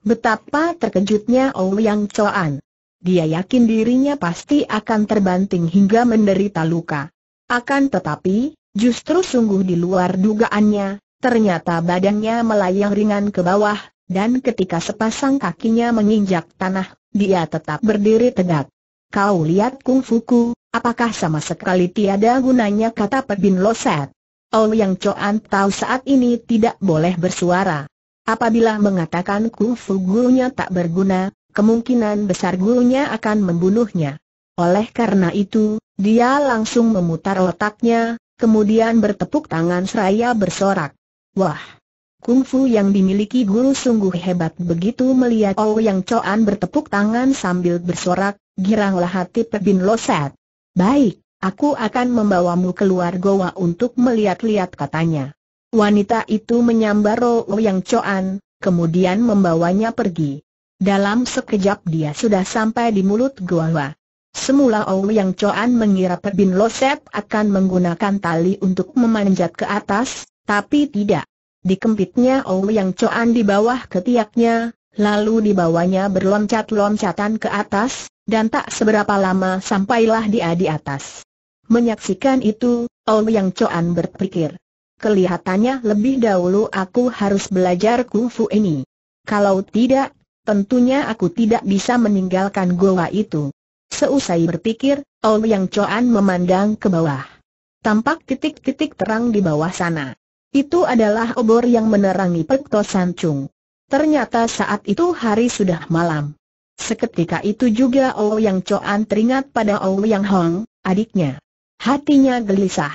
Betapa terkejutnya Ouyang Coan. Dia yakin dirinya pasti akan terbanting hingga menderita luka. Akan tetapi, justru sungguh di luar dugaannya, ternyata badannya melayang ringan ke bawah, dan ketika sepasang kakinya menginjak tanah, dia tetap berdiri tegak. Kau lihat kungfuku, apakah sama sekali tiada gunanya kata Pebin Loset. Oh Yang Coan tahu saat ini tidak boleh bersuara. Apabila mengatakan kungfu gurunya tak berguna, kemungkinan besar gurunya akan membunuhnya. Oleh karena itu, dia langsung memutar otaknya, kemudian bertepuk tangan seraya bersorak. Wah, Kungfu yang dimiliki guru sungguh hebat begitu melihat Oh Yang Coan bertepuk tangan sambil bersorak, giranglah hati Pebin Loset. Baik, aku akan membawamu keluar goa untuk melihat-lihat katanya. Wanita itu menyambar Oh Yang Coan, kemudian membawanya pergi. Dalam sekejap dia sudah sampai di mulut goa. Semula Oh Yang Coan mengira Pebin Loset akan menggunakan tali untuk memanjat ke atas, tapi tidak. Dikempitnya yang Coan di bawah ketiaknya, lalu dibawanya berloncat-loncatan ke atas, dan tak seberapa lama sampailah dia di atas. Menyaksikan itu, yang Coan berpikir. Kelihatannya lebih dahulu aku harus belajar kungfu ini. Kalau tidak, tentunya aku tidak bisa meninggalkan goa itu. Seusai berpikir, yang Coan memandang ke bawah. Tampak titik-titik terang di bawah sana. Itu adalah obor yang menerangi Pekto Sancung. Ternyata saat itu hari sudah malam. Seketika itu juga Ou Yang Coan teringat pada Ou Yang Hong, adiknya. Hatinya gelisah.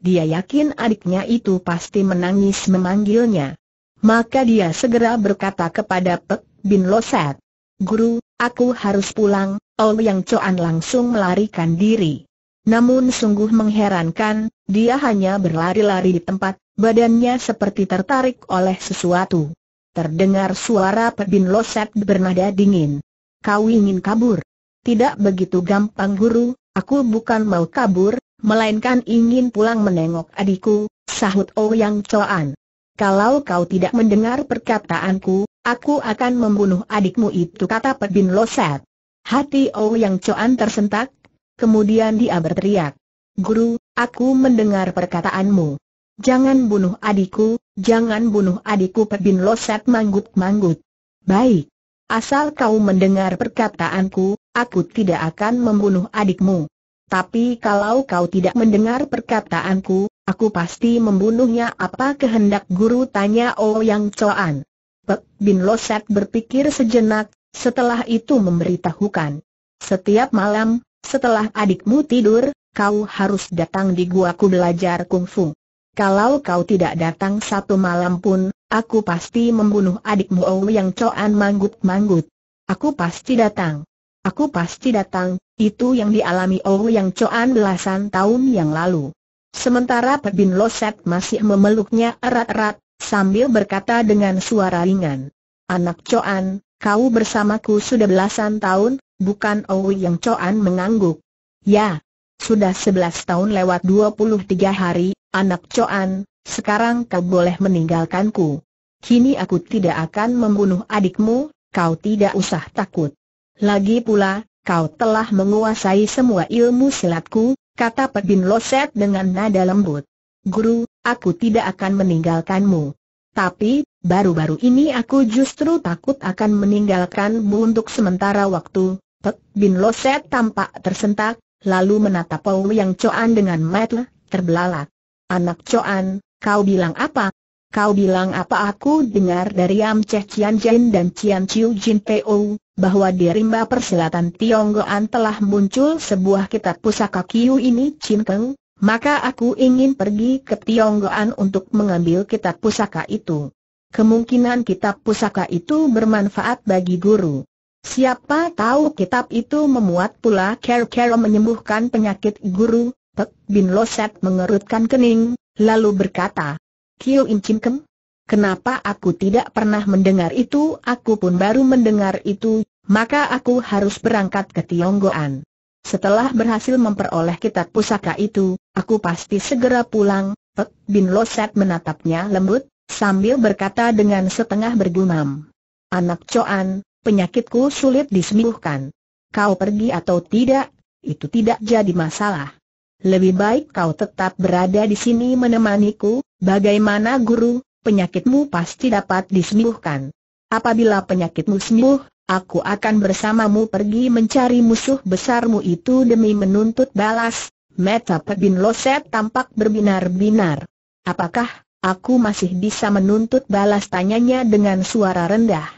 Dia yakin adiknya itu pasti menangis memanggilnya. Maka dia segera berkata kepada Pek Bin Loset. Guru, aku harus pulang, Ou Yang Coan langsung melarikan diri. Namun sungguh mengherankan, dia hanya berlari-lari di tempat Badannya seperti tertarik oleh sesuatu. Terdengar suara Pebin Loset bernada dingin. Kau ingin kabur? Tidak begitu gampang guru, aku bukan mau kabur, melainkan ingin pulang menengok adikku, sahut Ouyang oh Coan. Kalau kau tidak mendengar perkataanku, aku akan membunuh adikmu itu kata Pebin Loset. Hati Ouyang oh Coan tersentak, kemudian dia berteriak. Guru, aku mendengar perkataanmu. Jangan bunuh adikku, jangan bunuh adikku Pebin Loset manggut-manggut. Baik. Asal kau mendengar perkataanku, aku tidak akan membunuh adikmu. Tapi kalau kau tidak mendengar perkataanku, aku pasti membunuhnya apa kehendak guru tanya Oh Yang Coan. Pek Bin Loset berpikir sejenak, setelah itu memberitahukan. Setiap malam, setelah adikmu tidur, kau harus datang di guaku belajar kungfu. Kalau kau tidak datang satu malam pun, aku pasti membunuh adikmu Oh yang coan manggut-manggut. Aku pasti datang. Aku pasti datang, itu yang dialami Oh yang coan belasan tahun yang lalu. Sementara Pebin Loset masih memeluknya erat-erat, sambil berkata dengan suara ringan. Anak coan, kau bersamaku sudah belasan tahun, bukan Oh yang coan mengangguk. Ya, sudah 11 tahun lewat 23 hari, anak Coan, sekarang kau boleh meninggalkanku. Kini aku tidak akan membunuh adikmu, kau tidak usah takut. Lagi pula, kau telah menguasai semua ilmu silatku, kata Pebin Loset dengan nada lembut. Guru, aku tidak akan meninggalkanmu. Tapi, baru-baru ini aku justru takut akan meninggalkanmu untuk sementara waktu. Pek Bin Loset tampak tersentak, lalu menatap yang Coan dengan mata terbelalak. Anak Coan, kau bilang apa? Kau bilang apa aku dengar dari Am Cheh Cian Jin dan Cian Chiu Jin P.O. bahwa di rimba perselatan Tionggoan telah muncul sebuah kitab pusaka Kiu ini Chin Keng, maka aku ingin pergi ke Tionggoan untuk mengambil kitab pusaka itu. Kemungkinan kitab pusaka itu bermanfaat bagi guru. Siapa tahu kitab itu memuat pula care-care menyembuhkan penyakit guru, Pek Bin Loset mengerutkan kening, lalu berkata, Kiu Im Chim Kem? Kenapa aku tidak pernah mendengar itu? Aku pun baru mendengar itu, maka aku harus berangkat ke Tionggoan. Setelah berhasil memperoleh kitab pusaka itu, aku pasti segera pulang. Pek Bin Loset menatapnya lembut, sambil berkata dengan setengah bergumam. Anak Coan, penyakitku sulit disembuhkan. Kau pergi atau tidak, itu tidak jadi masalah. Lebih baik kau tetap berada di sini menemaniku, bagaimana guru, penyakitmu pasti dapat disembuhkan. Apabila penyakitmu sembuh, aku akan bersamamu pergi mencari musuh besarmu itu demi menuntut balas. Meta Pebin Loset tampak berbinar-binar. Apakah aku masih bisa menuntut balas tanyanya dengan suara rendah?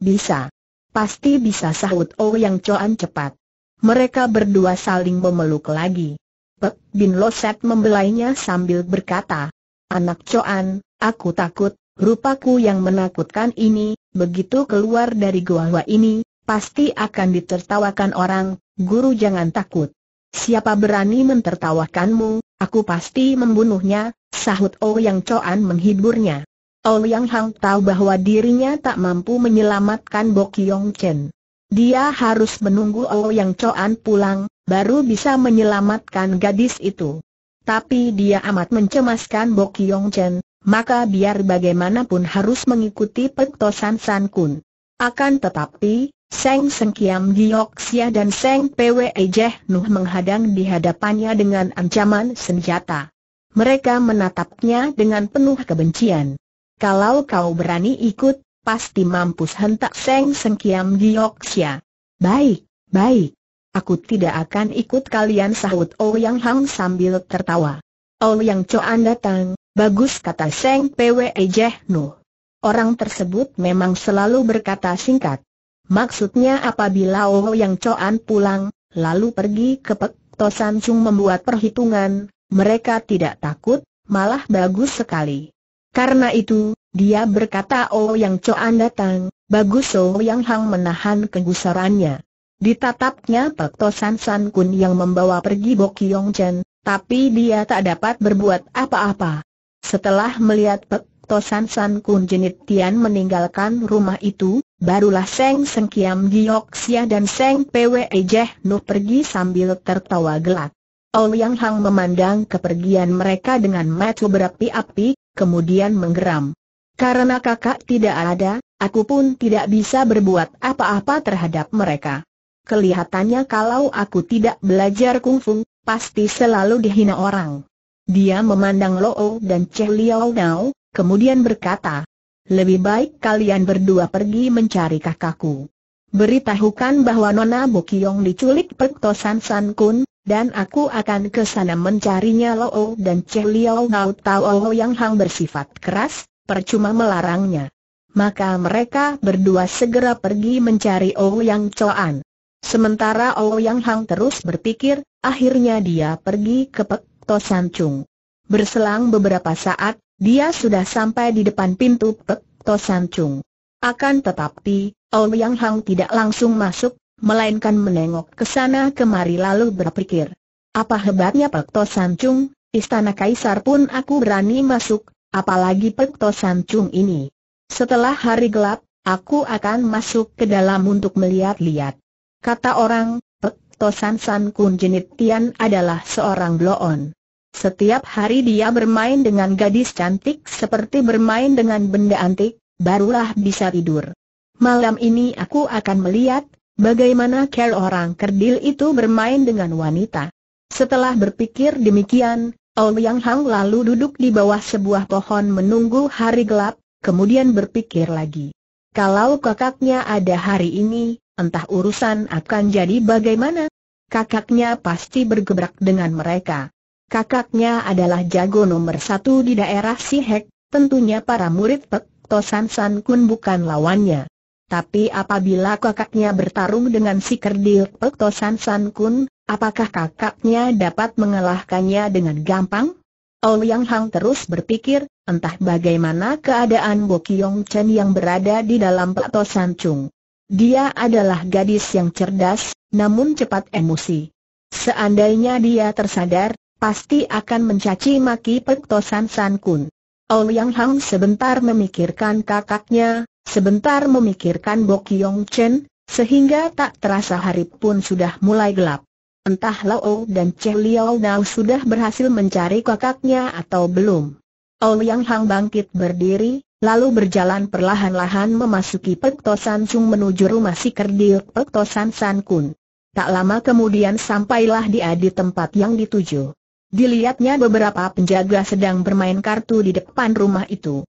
Bisa. Pasti bisa sahut Oh yang coan cepat. Mereka berdua saling memeluk lagi. Pek Bin Loset membelainya sambil berkata, Anak coan, aku takut, rupaku yang menakutkan ini, begitu keluar dari gua gua ini, pasti akan ditertawakan orang, guru jangan takut. Siapa berani mentertawakanmu, aku pasti membunuhnya, sahut Oh Yang Coan menghiburnya. Ouyang Hang tahu bahwa dirinya tak mampu menyelamatkan Yong Chen. Dia harus menunggu Ouyang Choan pulang, baru bisa menyelamatkan gadis itu. Tapi dia amat mencemaskan Yong Chen, maka biar bagaimanapun harus mengikuti petosan San Kun. Akan tetapi, Seng Seng Kiam Sia dan Seng Pwe Jeh Nuh menghadang di hadapannya dengan ancaman senjata. Mereka menatapnya dengan penuh kebencian. Kalau kau berani ikut, pasti mampus hentak Seng Sengkiam Gioksia. Baik, baik. Aku tidak akan ikut kalian sahut Ouyang Hang sambil tertawa. Ouyang Choan datang, bagus kata Seng Pwe Jeh Nuh. Orang tersebut memang selalu berkata singkat. Maksudnya apabila Ouyang Choan pulang, lalu pergi ke Pek Tosan Chung membuat perhitungan, mereka tidak takut, malah bagus sekali. Karena itu, dia berkata Oh Yang Coan datang, bagus Oh Yang Hang menahan kegusarannya. Ditatapnya Pak Tosan San Kun yang membawa pergi Bo Kiong Chen, tapi dia tak dapat berbuat apa-apa. Setelah melihat Pak Tosan San Kun Jenit Tian meninggalkan rumah itu, barulah Seng Kiam Giok Sia dan Seng Pwe Ejeh Nu pergi sambil tertawa gelak. Ouyang Hang memandang kepergian mereka dengan mata berapi-api, kemudian menggeram. Karena kakak tidak ada, aku pun tidak bisa berbuat apa-apa terhadap mereka. Kelihatannya kalau aku tidak belajar kungfu, pasti selalu dihina orang. Dia memandang Loo dan Che Liao Nao, kemudian berkata, Lebih baik kalian berdua pergi mencari kakakku. Beritahukan bahwa Nona Bukiong diculik Pek Tosan San Kun, dan aku akan ke sana mencarinya Loo dan Che Liao Nau Tao yang hang bersifat keras, percuma melarangnya. Maka mereka berdua segera pergi mencari Yang Choan. Sementara Yang Hang terus berpikir, akhirnya dia pergi ke Pek Tosan Chung. Berselang beberapa saat, dia sudah sampai di depan pintu Pek Tosan Chung. Akan tetapi, Yang Hang tidak langsung masuk, melainkan menengok ke sana kemari lalu berpikir. Apa hebatnya Pek To Chung, istana kaisar pun aku berani masuk, apalagi Pek To Chung ini. Setelah hari gelap, aku akan masuk ke dalam untuk melihat-lihat. Kata orang, Pek To San San Kun Jenit Tian adalah seorang bloon. Setiap hari dia bermain dengan gadis cantik seperti bermain dengan benda antik, barulah bisa tidur. Malam ini aku akan melihat, Bagaimana care orang kerdil itu bermain dengan wanita? Setelah berpikir demikian, Ouyang Hang lalu duduk di bawah sebuah pohon menunggu hari gelap, kemudian berpikir lagi. Kalau kakaknya ada hari ini, entah urusan akan jadi bagaimana? Kakaknya pasti bergebrak dengan mereka. Kakaknya adalah jago nomor satu di daerah Sihek, tentunya para murid Pek Tosan San Kun bukan lawannya. Tapi apabila kakaknya bertarung dengan si kerdil Pekto San San Kun, apakah kakaknya dapat mengalahkannya dengan gampang? Ouyang Hang terus berpikir, entah bagaimana keadaan Bo Kiong Chen yang berada di dalam Pekto San Chung. Dia adalah gadis yang cerdas, namun cepat emosi. Seandainya dia tersadar, pasti akan mencaci maki Pekto San San Kun. Ouyang Hang sebentar memikirkan kakaknya, Sebentar memikirkan Yong Chen, sehingga tak terasa hari pun sudah mulai gelap. Entah Lao dan Che Liao Nao sudah berhasil mencari kakaknya atau belum. Ouyang Hang bangkit berdiri, lalu berjalan perlahan-lahan memasuki Pek Pektosan Sung menuju rumah si kerdil Pektosan San Kun. Tak lama kemudian sampailah dia di tempat yang dituju. Dilihatnya beberapa penjaga sedang bermain kartu di depan rumah itu.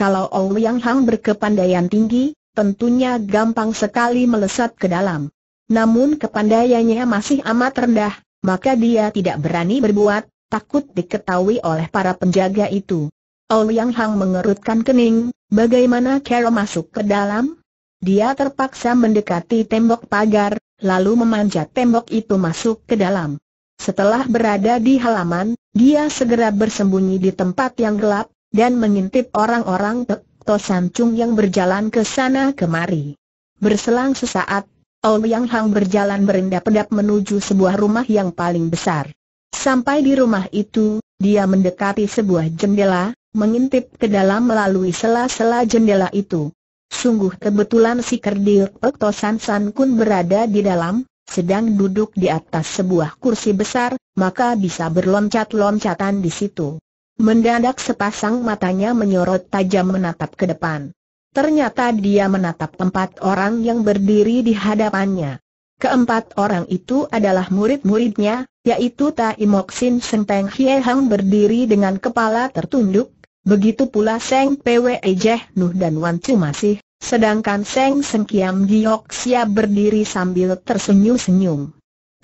Kalau Ouyang Hang berkepandaian tinggi, tentunya gampang sekali melesat ke dalam. Namun kepandaiannya masih amat rendah, maka dia tidak berani berbuat, takut diketahui oleh para penjaga itu. Ouyang Hang mengerutkan kening, bagaimana Carol masuk ke dalam? Dia terpaksa mendekati tembok pagar, lalu memanjat tembok itu masuk ke dalam. Setelah berada di halaman, dia segera bersembunyi di tempat yang gelap, dan mengintip orang-orang Tosan Chung yang berjalan ke sana kemari. Berselang sesaat, Ouyang Yang Hang berjalan berendap-endap menuju sebuah rumah yang paling besar. Sampai di rumah itu, dia mendekati sebuah jendela, mengintip ke dalam melalui sela-sela jendela itu. Sungguh kebetulan si kerdil tosan San Kun berada di dalam, sedang duduk di atas sebuah kursi besar, maka bisa berloncat-loncatan di situ. Mendadak sepasang matanya menyorot tajam menatap ke depan. Ternyata dia menatap empat orang yang berdiri di hadapannya. Keempat orang itu adalah murid-muridnya, yaitu Taimok Sin Peng Hie Hang berdiri dengan kepala tertunduk, begitu pula Seng Pwe Jeh Nuh dan Wan Chu masih, sedangkan Seng Kiam Giok Sia berdiri sambil tersenyum-senyum.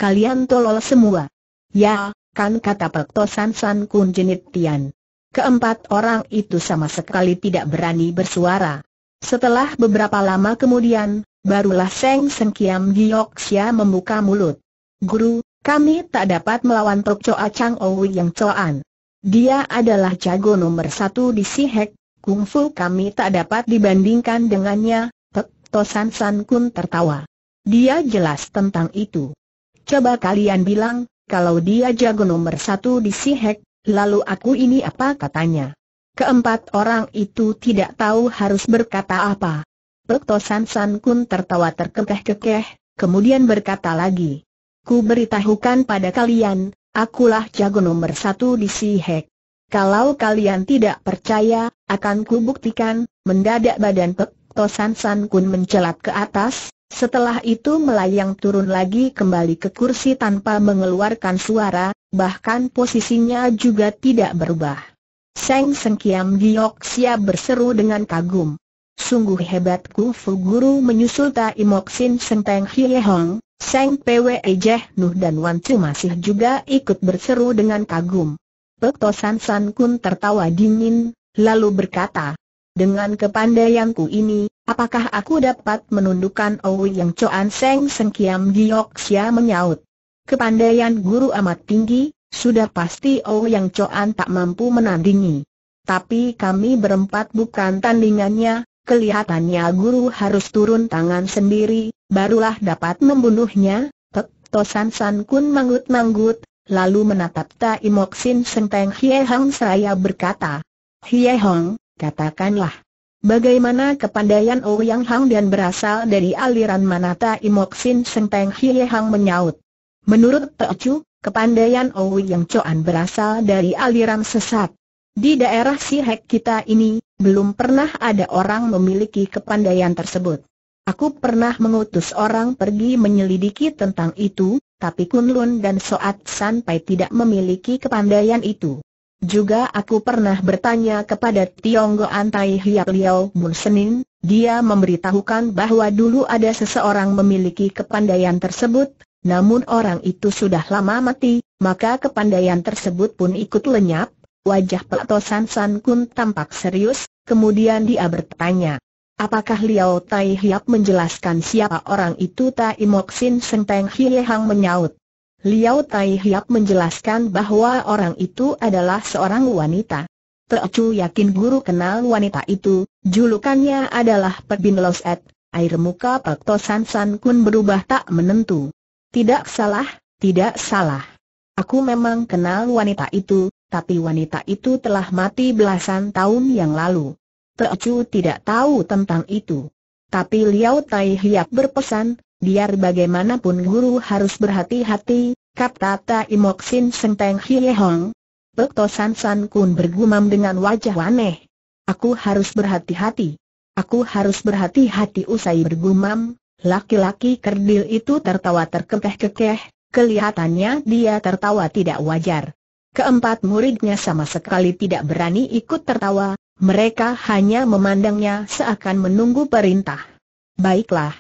Kalian tolol semua. Ya, kan kata Tosan San Kun Jenit Tian. Keempat orang itu sama sekali tidak berani bersuara. Setelah beberapa lama kemudian, barulah Seng Sengkiam Gioksia membuka mulut. Guru, kami tak dapat melawan Pek Choa Chang Owi yang Coan. Dia adalah jago nomor satu di Sihek, kungfu kami tak dapat dibandingkan dengannya, Tek Tosan San Kun tertawa. Dia jelas tentang itu. Coba kalian bilang, kalau dia jago nomor satu di Sihek, lalu aku ini apa katanya? Keempat orang itu tidak tahu harus berkata apa. Pekto San San Kun tertawa terkekeh-kekeh, kemudian berkata lagi. Ku beritahukan pada kalian, akulah jago nomor satu di Sihek. Kalau kalian tidak percaya, akan ku buktikan." mendadak badan Pekto San San Kun mencelat ke atas, setelah itu melayang turun lagi kembali ke kursi tanpa mengeluarkan suara, bahkan posisinya juga tidak berubah. Seng Sengkiam Giok siap berseru dengan kagum. Sungguh hebat Fu guru menyusul Taimok Sin Senteng Hie Hong, Seng Pwe Jeh Nuh dan Wan Chu masih juga ikut berseru dengan kagum. Pekto Tosan San Kun tertawa dingin, lalu berkata, dengan kepandaianku ini, apakah aku dapat menundukkan Owi yang Coan Seng Sengkiam sia menyaut. Kepandaian guru amat tinggi, sudah pasti Owi yang Coan tak mampu menandingi. Tapi kami berempat bukan tandingannya, kelihatannya guru harus turun tangan sendiri, barulah dapat membunuhnya. Tosan San Kun manggut-manggut, lalu menatap Ta Imok Sin Senteng Hie Hong seraya berkata, Hie Hong, Katakanlah, bagaimana kepandaian Ouyang Hang dan berasal dari aliran Manata Imoksin Senteng Hie Hang menyaut. Menurut Teocu, kepandaian Ouyang Choan berasal dari aliran sesat. Di daerah Sihek kita ini, belum pernah ada orang memiliki kepandaian tersebut. Aku pernah mengutus orang pergi menyelidiki tentang itu, tapi Kunlun dan Soat Sanpai tidak memiliki kepandaian itu. Juga aku pernah bertanya kepada Tionggo Antai Hiap Liao Mun Senin, dia memberitahukan bahwa dulu ada seseorang memiliki kepandaian tersebut, namun orang itu sudah lama mati, maka kepandaian tersebut pun ikut lenyap. Wajah Pak Tosan San Kun tampak serius, kemudian dia bertanya. Apakah Liao Tai Hiap menjelaskan siapa orang itu Tai Mok Sin Seng Peng Hang menyaut? Liao Tai Hiap menjelaskan bahwa orang itu adalah seorang wanita. Teocu yakin guru kenal wanita itu, julukannya adalah Pebin Loset, air muka Pak tosan San Kun berubah tak menentu. Tidak salah, tidak salah. Aku memang kenal wanita itu, tapi wanita itu telah mati belasan tahun yang lalu. Teocu tidak tahu tentang itu. Tapi Liao Tai Hiap berpesan, Biar bagaimanapun guru harus berhati-hati, kata Imok Sin Senteng Hie Hong. Pek San Kun bergumam dengan wajah aneh. Aku harus berhati-hati. Aku harus berhati-hati usai bergumam. Laki-laki kerdil itu tertawa terkekeh-kekeh, kelihatannya dia tertawa tidak wajar. Keempat muridnya sama sekali tidak berani ikut tertawa, mereka hanya memandangnya seakan menunggu perintah. Baiklah,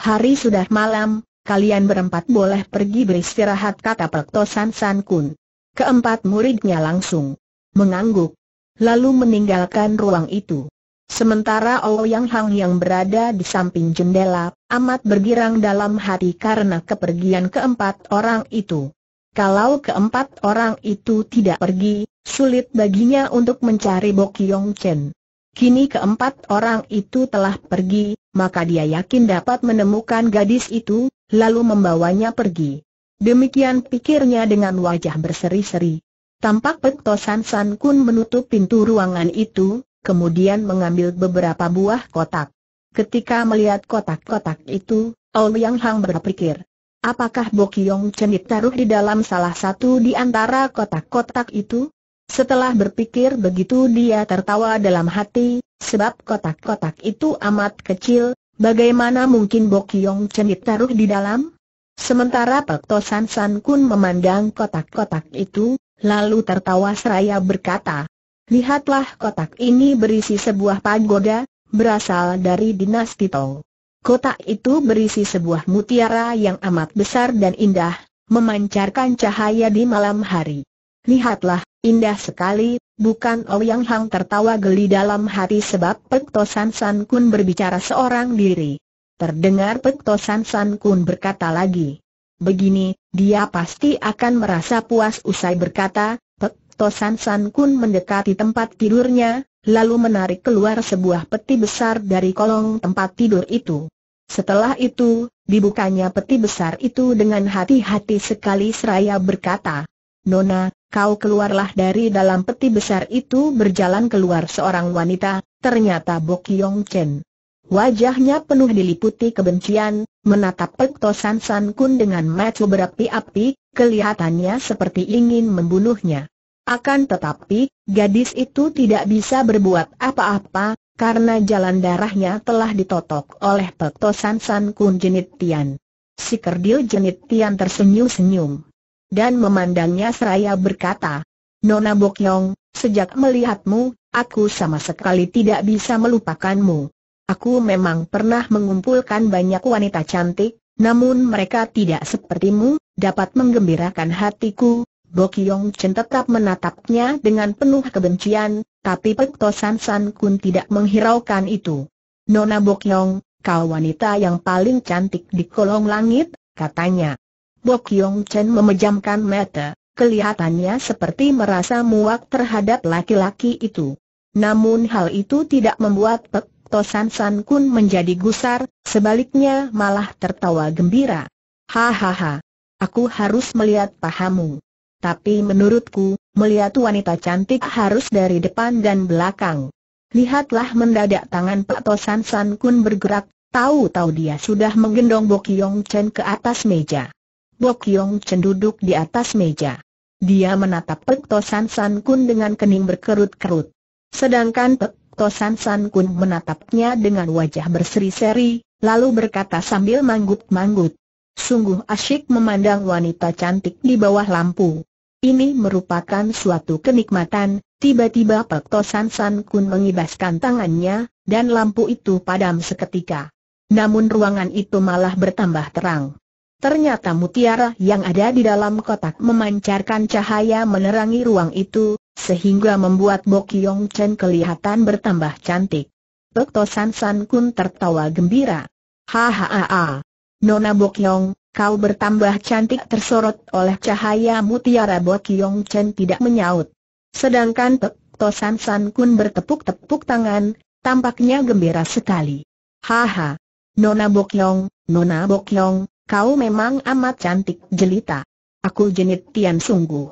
Hari sudah malam, kalian berempat boleh pergi beristirahat kata Peltosan San Kun. Keempat muridnya langsung mengangguk, lalu meninggalkan ruang itu. Sementara Yang Hang yang berada di samping jendela, amat bergirang dalam hati karena kepergian keempat orang itu. Kalau keempat orang itu tidak pergi, sulit baginya untuk mencari Bo Kyong Chen. Kini keempat orang itu telah pergi, maka dia yakin dapat menemukan gadis itu, lalu membawanya pergi. Demikian pikirnya dengan wajah berseri-seri. Tampak Pekto San San Kun menutup pintu ruangan itu, kemudian mengambil beberapa buah kotak. Ketika melihat kotak-kotak itu, Ouyang Hang berpikir, apakah Bokyong Chen ditaruh di dalam salah satu di antara kotak-kotak itu? Setelah berpikir begitu dia tertawa dalam hati, Sebab kotak-kotak itu amat kecil, bagaimana mungkin Bok Yong Chen ditaruh di dalam? Sementara Pak Tosan San Kun memandang kotak-kotak itu, lalu tertawa seraya berkata, Lihatlah kotak ini berisi sebuah pagoda, berasal dari dinasti Tong. Kotak itu berisi sebuah mutiara yang amat besar dan indah, memancarkan cahaya di malam hari. Lihatlah, indah sekali, Bukan Ouyang Hang tertawa geli dalam hati sebab Pek Tosan San Kun berbicara seorang diri. Terdengar Pek Tosan San Kun berkata lagi. Begini, dia pasti akan merasa puas usai berkata, Pek Tosan San Kun mendekati tempat tidurnya, lalu menarik keluar sebuah peti besar dari kolong tempat tidur itu. Setelah itu, dibukanya peti besar itu dengan hati-hati sekali seraya berkata, Nona, kau keluarlah dari dalam peti besar itu berjalan keluar seorang wanita, ternyata Bok Yong Chen. Wajahnya penuh diliputi kebencian, menatap Pekto San San Kun dengan mata berapi-api, kelihatannya seperti ingin membunuhnya. Akan tetapi, gadis itu tidak bisa berbuat apa-apa, karena jalan darahnya telah ditotok oleh Pekto San San Kun Jenit Tian. Si kerdil Jenit Tian tersenyum-senyum dan memandangnya seraya berkata, Nona Bokyong, sejak melihatmu, aku sama sekali tidak bisa melupakanmu. Aku memang pernah mengumpulkan banyak wanita cantik, namun mereka tidak sepertimu, dapat menggembirakan hatiku. Bokyong Chen tetap menatapnya dengan penuh kebencian, tapi Pek Tosan San Kun tidak menghiraukan itu. Nona Bokyong, kau wanita yang paling cantik di kolong langit, katanya. Bok Yong Chen memejamkan mata, kelihatannya seperti merasa muak terhadap laki-laki itu. Namun hal itu tidak membuat Pek Tosan San Kun menjadi gusar, sebaliknya malah tertawa gembira. Hahaha, aku harus melihat pahamu. Tapi menurutku, melihat wanita cantik harus dari depan dan belakang. Lihatlah mendadak tangan Pak Tosan San Kun bergerak, tahu-tahu dia sudah menggendong Bok Yong Chen ke atas meja. Bok Yong Chen duduk di atas meja. Dia menatap Pek Tosan San Kun dengan kening berkerut-kerut. Sedangkan Pek Tosan San Kun menatapnya dengan wajah berseri-seri, lalu berkata sambil manggut-manggut. Sungguh asyik memandang wanita cantik di bawah lampu. Ini merupakan suatu kenikmatan, tiba-tiba Pek Tosan San Kun mengibaskan tangannya, dan lampu itu padam seketika. Namun ruangan itu malah bertambah terang. Ternyata mutiara yang ada di dalam kotak memancarkan cahaya menerangi ruang itu, sehingga membuat Bo Kiong Chen kelihatan bertambah cantik. Pekto San San Kun tertawa gembira. Hahaha. Nona Bo Kiong, kau bertambah cantik tersorot oleh cahaya mutiara Bo Kiong Chen tidak menyaut. Sedangkan Pekto San San Kun bertepuk-tepuk tangan, tampaknya gembira sekali. Haha. Nona Bo Kiong, Nona Bo Kiong, Kau memang amat cantik jelita. Aku jenit Tian sungguh.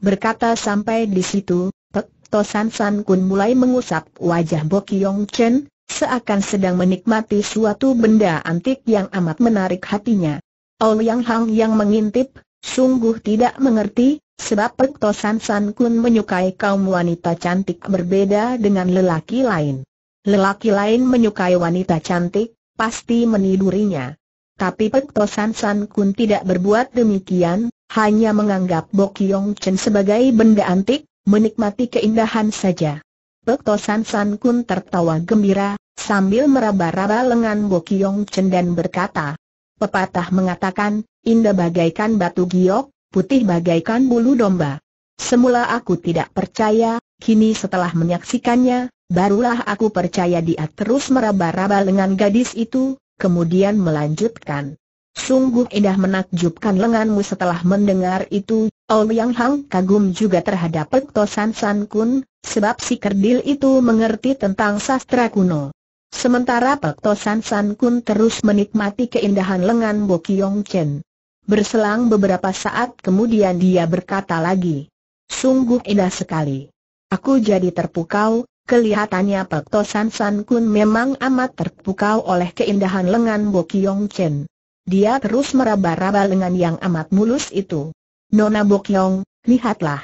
Berkata sampai di situ, Pek Tosan San Kun mulai mengusap wajah Bo Kiong Chen, seakan sedang menikmati suatu benda antik yang amat menarik hatinya. Yang Hang yang mengintip, sungguh tidak mengerti, sebab Pek Tosan San Kun menyukai kaum wanita cantik berbeda dengan lelaki lain. Lelaki lain menyukai wanita cantik, pasti menidurinya. Tapi Pek Tosan San Kun tidak berbuat demikian, hanya menganggap Bo Kiong Chen sebagai benda antik, menikmati keindahan saja. Pek Tosan San Kun tertawa gembira, sambil meraba-raba lengan Bo Kiong Chen dan berkata, Pepatah mengatakan, indah bagaikan batu giok, putih bagaikan bulu domba. Semula aku tidak percaya, kini setelah menyaksikannya, barulah aku percaya dia terus meraba-raba lengan gadis itu, kemudian melanjutkan. Sungguh indah menakjubkan lenganmu setelah mendengar itu, Ouyang Hang kagum juga terhadap Pekto San San Kun, sebab si kerdil itu mengerti tentang sastra kuno. Sementara Pekto San San Kun terus menikmati keindahan lengan Bo Kiong Chen. Berselang beberapa saat kemudian dia berkata lagi, Sungguh indah sekali. Aku jadi terpukau, Kelihatannya Pak Tosan San Kun memang amat terpukau oleh keindahan lengan Bo Kiong Chen. Dia terus meraba-raba lengan yang amat mulus itu. Nona Bo Kiong, lihatlah.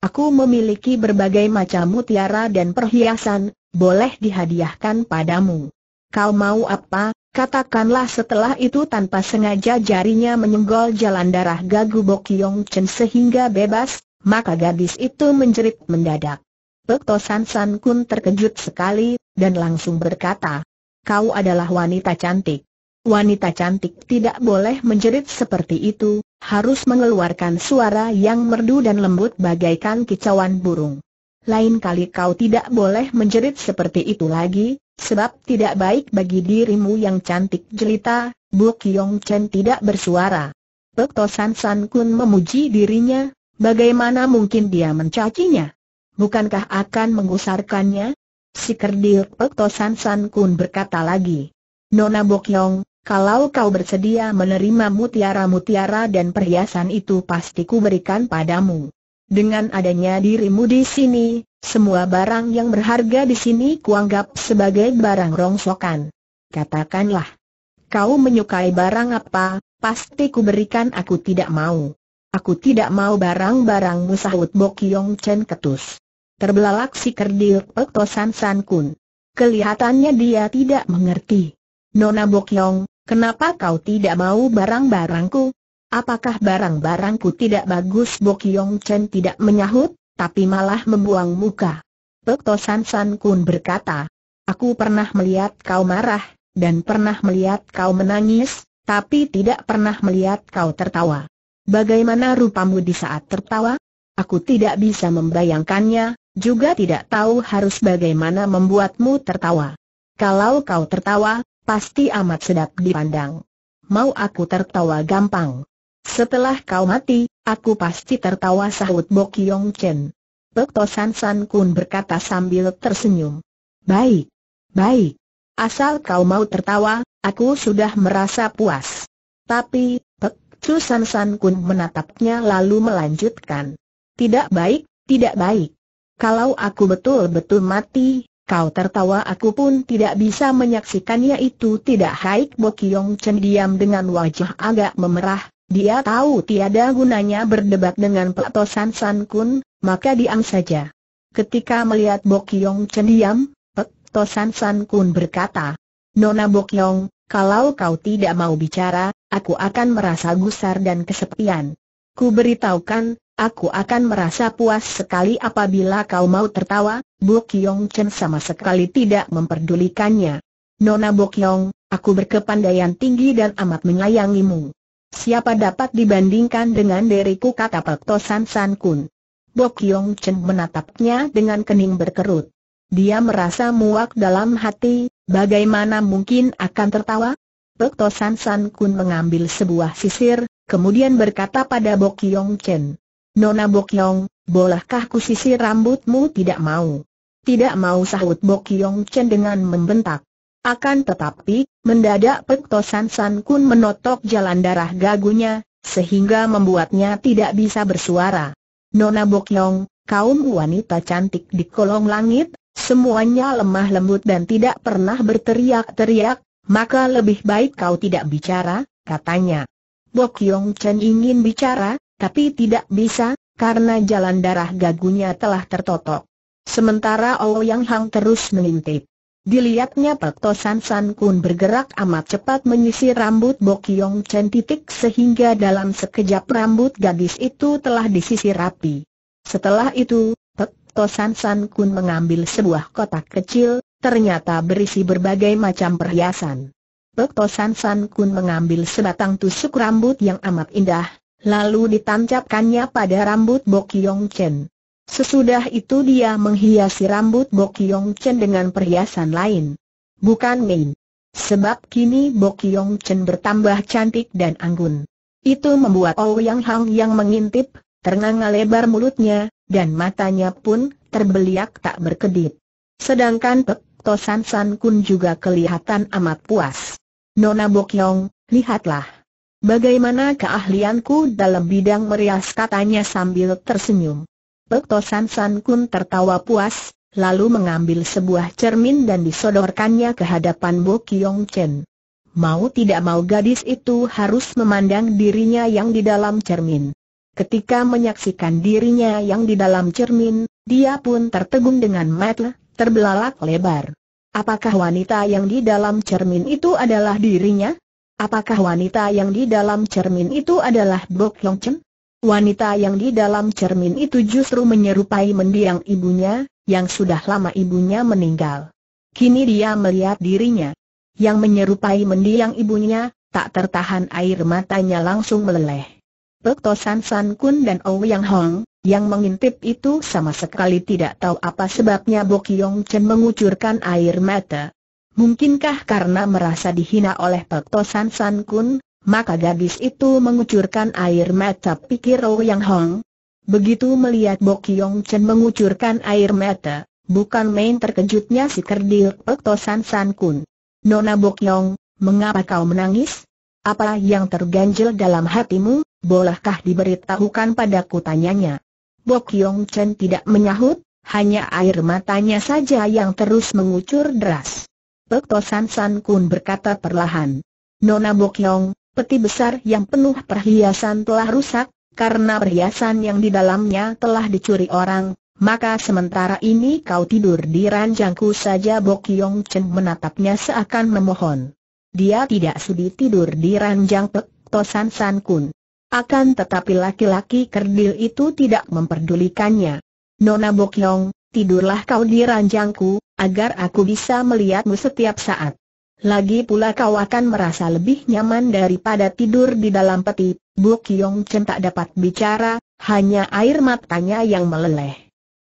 Aku memiliki berbagai macam mutiara dan perhiasan, boleh dihadiahkan padamu. Kau mau apa? Katakanlah setelah itu tanpa sengaja jarinya menyenggol jalan darah Gagu Bo Bokyong Chen sehingga bebas, maka gadis itu menjerit mendadak. Petosan San Kun terkejut sekali, dan langsung berkata, Kau adalah wanita cantik. Wanita cantik tidak boleh menjerit seperti itu, harus mengeluarkan suara yang merdu dan lembut bagaikan kicauan burung. Lain kali kau tidak boleh menjerit seperti itu lagi, sebab tidak baik bagi dirimu yang cantik jelita, Bu Kiong Chen tidak bersuara. Pek Tosan San Kun memuji dirinya, bagaimana mungkin dia mencacinya? bukankah akan mengusarkannya? Si kerdil Pekto San Kun berkata lagi. Nona Bokyong, kalau kau bersedia menerima mutiara-mutiara dan perhiasan itu pasti ku berikan padamu. Dengan adanya dirimu di sini, semua barang yang berharga di sini kuanggap sebagai barang rongsokan. Katakanlah, kau menyukai barang apa, pasti ku berikan. aku tidak mau. Aku tidak mau barang-barangmu sahut Bokyong Chen ketus terbelalak si kerdil Okto San San Kun. Kelihatannya dia tidak mengerti. Nona Bokyong, kenapa kau tidak mau barang-barangku? Apakah barang-barangku tidak bagus Bokyong Chen tidak menyahut, tapi malah membuang muka. Okto San San Kun berkata, Aku pernah melihat kau marah, dan pernah melihat kau menangis, tapi tidak pernah melihat kau tertawa. Bagaimana rupamu di saat tertawa? Aku tidak bisa membayangkannya, juga tidak tahu harus bagaimana membuatmu tertawa. Kalau kau tertawa, pasti amat sedap dipandang. Mau aku tertawa gampang. Setelah kau mati, aku pasti tertawa sahut Bok Yong Chen. Pek Tosan San Kun berkata sambil tersenyum. Baik, baik. Asal kau mau tertawa, aku sudah merasa puas. Tapi, Pek San San Kun menatapnya lalu melanjutkan. Tidak baik, tidak baik. Kalau aku betul-betul mati, kau tertawa aku pun tidak bisa menyaksikannya itu tidak haik Bo Kiong Chen diam dengan wajah agak memerah, dia tahu tiada gunanya berdebat dengan Pak San Kun, maka diam saja. Ketika melihat Bo Kiong Chen diam, Pak San San Kun berkata, Nona Bo Kiong, kalau kau tidak mau bicara, aku akan merasa gusar dan kesepian. Ku beritahukan, Aku akan merasa puas sekali apabila kau mau tertawa, Bu Yong Chen sama sekali tidak memperdulikannya. Nona Bu Yong, aku berkepandaian tinggi dan amat menyayangimu. Siapa dapat dibandingkan dengan diriku kata Pak Tosan San Kun. Bo Yong Chen menatapnya dengan kening berkerut. Dia merasa muak dalam hati, bagaimana mungkin akan tertawa? Pak Tosan San Kun mengambil sebuah sisir, kemudian berkata pada Bo Yong Chen. Nona Bokyong, bolehkah ku sisir rambutmu tidak mau? Tidak mau sahut Bokyong Chen dengan membentak. Akan tetapi, mendadak Pekto San San Kun menotok jalan darah gagunya, sehingga membuatnya tidak bisa bersuara. Nona Bokyong, kaum wanita cantik di kolong langit, semuanya lemah lembut dan tidak pernah berteriak-teriak, maka lebih baik kau tidak bicara, katanya. Bokyong Chen ingin bicara, tapi tidak bisa, karena jalan darah gagunya telah tertotok. Sementara Ouyang Hang terus mengintip. Dilihatnya Pek San Kun bergerak amat cepat menyisir rambut Bokyong Chen titik sehingga dalam sekejap rambut gadis itu telah disisir rapi. Setelah itu, Pek San Kun mengambil sebuah kotak kecil, ternyata berisi berbagai macam perhiasan. Pek San San Kun mengambil sebatang tusuk rambut yang amat indah, Lalu ditancapkannya pada rambut Bok Bokyong Chen. Sesudah itu dia menghiasi rambut Bok Bokyong Chen dengan perhiasan lain. Bukan main. Sebab kini Bok Bokyong Chen bertambah cantik dan anggun. Itu membuat oh Yang Hang yang mengintip, ternganga lebar mulutnya, dan matanya pun terbeliak tak berkedip. Sedangkan Pek Tosan San Kun juga kelihatan amat puas. Nona Bok Bokyong, lihatlah. Bagaimana keahlianku dalam bidang merias katanya sambil tersenyum. Pekto San San Kun tertawa puas, lalu mengambil sebuah cermin dan disodorkannya ke hadapan Bo Kiong Chen. Mau tidak mau gadis itu harus memandang dirinya yang di dalam cermin. Ketika menyaksikan dirinya yang di dalam cermin, dia pun tertegun dengan mata, terbelalak lebar. Apakah wanita yang di dalam cermin itu adalah dirinya? Apakah wanita yang di dalam cermin itu adalah Bok Long Chen? Wanita yang di dalam cermin itu justru menyerupai mendiang ibunya, yang sudah lama ibunya meninggal. Kini dia melihat dirinya. Yang menyerupai mendiang ibunya, tak tertahan air matanya langsung meleleh. Pek Tosan San Kun dan Yang Hong, yang mengintip itu sama sekali tidak tahu apa sebabnya Bok Yong Chen mengucurkan air mata. Mungkinkah karena merasa dihina oleh Pek Tosan San Kun, maka gadis itu mengucurkan air mata pikir Rou Yang Hong? Begitu melihat Bo Kiong Chen mengucurkan air mata, bukan main terkejutnya si kerdil Pek Tosan San Kun. Nona Bo Kiong, mengapa kau menangis? Apa yang terganjel dalam hatimu, bolehkah diberitahukan padaku tanyanya? Bo Kiong Chen tidak menyahut, hanya air matanya saja yang terus mengucur deras. Pekto San San Kun berkata perlahan. Nona Bokyong, peti besar yang penuh perhiasan telah rusak, karena perhiasan yang di dalamnya telah dicuri orang, maka sementara ini kau tidur di ranjangku saja Bokyong Chen menatapnya seakan memohon. Dia tidak sudi tidur di ranjang Pekto San San Kun. Akan tetapi laki-laki kerdil itu tidak memperdulikannya. Nona Bokyong, tidurlah kau di ranjangku, agar aku bisa melihatmu setiap saat. Lagi pula kau akan merasa lebih nyaman daripada tidur di dalam peti. Bu Kiong Chen tak dapat bicara, hanya air matanya yang meleleh.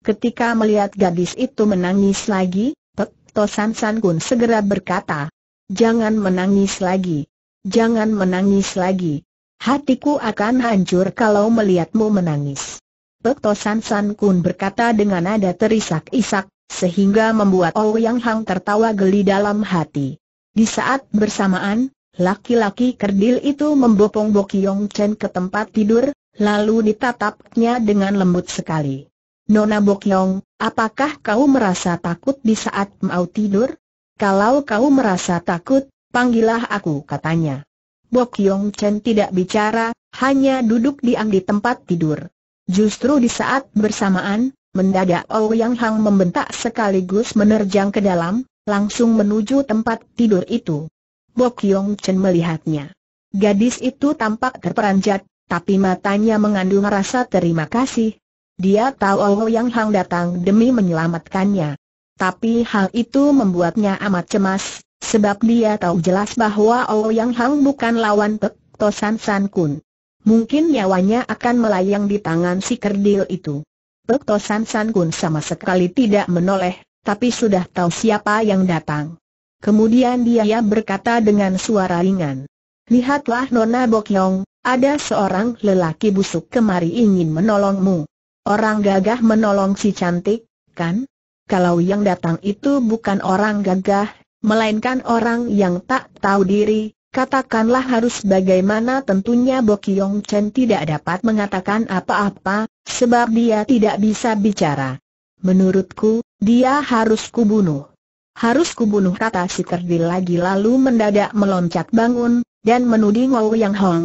Ketika melihat gadis itu menangis lagi, Pek To San Kun segera berkata, Jangan menangis lagi. Jangan menangis lagi. Hatiku akan hancur kalau melihatmu menangis. Pek Sanggun San Kun berkata dengan nada terisak-isak, sehingga membuat Yang Hang tertawa geli dalam hati. Di saat bersamaan, laki-laki kerdil itu membopong Bokyong Chen ke tempat tidur, lalu ditatapnya dengan lembut sekali. Nona Bokyong, apakah kau merasa takut di saat mau tidur? Kalau kau merasa takut, panggillah aku katanya. Bokyong Chen tidak bicara, hanya duduk diam di tempat tidur. Justru di saat bersamaan, Mendadak Yang Hang membentak sekaligus menerjang ke dalam, langsung menuju tempat tidur itu. Bok Yong Chen melihatnya. Gadis itu tampak terperanjat, tapi matanya mengandung rasa terima kasih. Dia tahu Yang Hang datang demi menyelamatkannya. Tapi hal itu membuatnya amat cemas, sebab dia tahu jelas bahwa Yang Hang bukan lawan Pek Tosan San Kun. Mungkin nyawanya akan melayang di tangan si kerdil itu. Pekto San San Kun sama sekali tidak menoleh, tapi sudah tahu siapa yang datang. Kemudian dia berkata dengan suara ringan. Lihatlah Nona Bokyong, ada seorang lelaki busuk kemari ingin menolongmu. Orang gagah menolong si cantik, kan? Kalau yang datang itu bukan orang gagah, melainkan orang yang tak tahu diri, Katakanlah harus bagaimana tentunya Bokyong Chen tidak dapat mengatakan apa-apa, sebab dia tidak bisa bicara. Menurutku, dia harus kubunuh. Harus kubunuh kata si kerdil lagi lalu mendadak meloncat bangun, dan menuding Wau Yang Hong.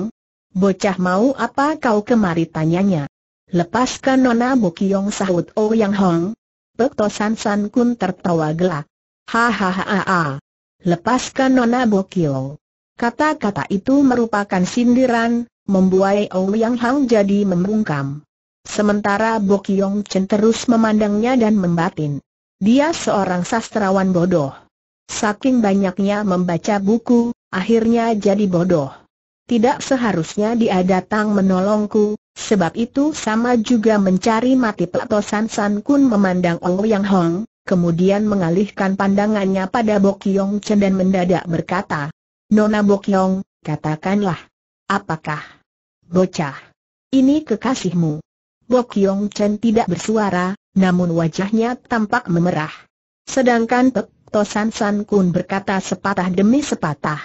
Bocah mau apa kau kemari tanyanya. Lepaskan Nona Bokyong sahut Wau Yang Hong. Pekto San San Kun tertawa gelak. Hahaha. Lepaskan Nona Bokyong. Kata-kata itu merupakan sindiran, membuai Yang Hang jadi membungkam. Sementara Bo Kiong Chen terus memandangnya dan membatin. Dia seorang sastrawan bodoh. Saking banyaknya membaca buku, akhirnya jadi bodoh. Tidak seharusnya dia datang menolongku, sebab itu sama juga mencari mati Plato San San Kun memandang Yang Hong, kemudian mengalihkan pandangannya pada Bo Kiong Chen dan mendadak berkata, Nona Bokyong, katakanlah. Apakah? Bocah. Ini kekasihmu. Bokyong Chen tidak bersuara, namun wajahnya tampak memerah. Sedangkan Pek Tosan San Kun berkata sepatah demi sepatah.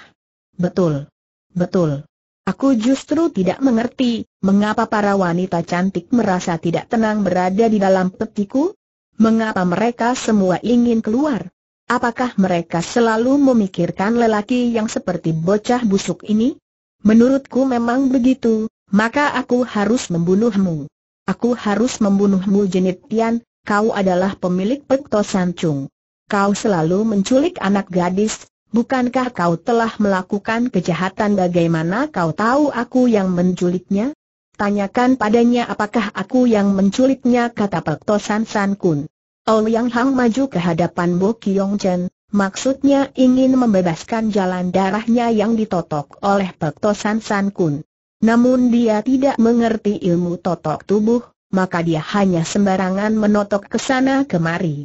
Betul. Betul. Aku justru tidak mengerti, mengapa para wanita cantik merasa tidak tenang berada di dalam petiku? Mengapa mereka semua ingin keluar? Apakah mereka selalu memikirkan lelaki yang seperti bocah busuk ini? Menurutku memang begitu, maka aku harus membunuhmu. Aku harus membunuhmu Jenit Tian, kau adalah pemilik Pekto Sancung. Kau selalu menculik anak gadis, bukankah kau telah melakukan kejahatan bagaimana kau tahu aku yang menculiknya? Tanyakan padanya apakah aku yang menculiknya kata Pekto San San Kun. Liang Hang maju ke hadapan Bo Kiong Chen, maksudnya ingin membebaskan jalan darahnya yang ditotok oleh To San San Kun. Namun dia tidak mengerti ilmu totok tubuh, maka dia hanya sembarangan menotok ke sana kemari.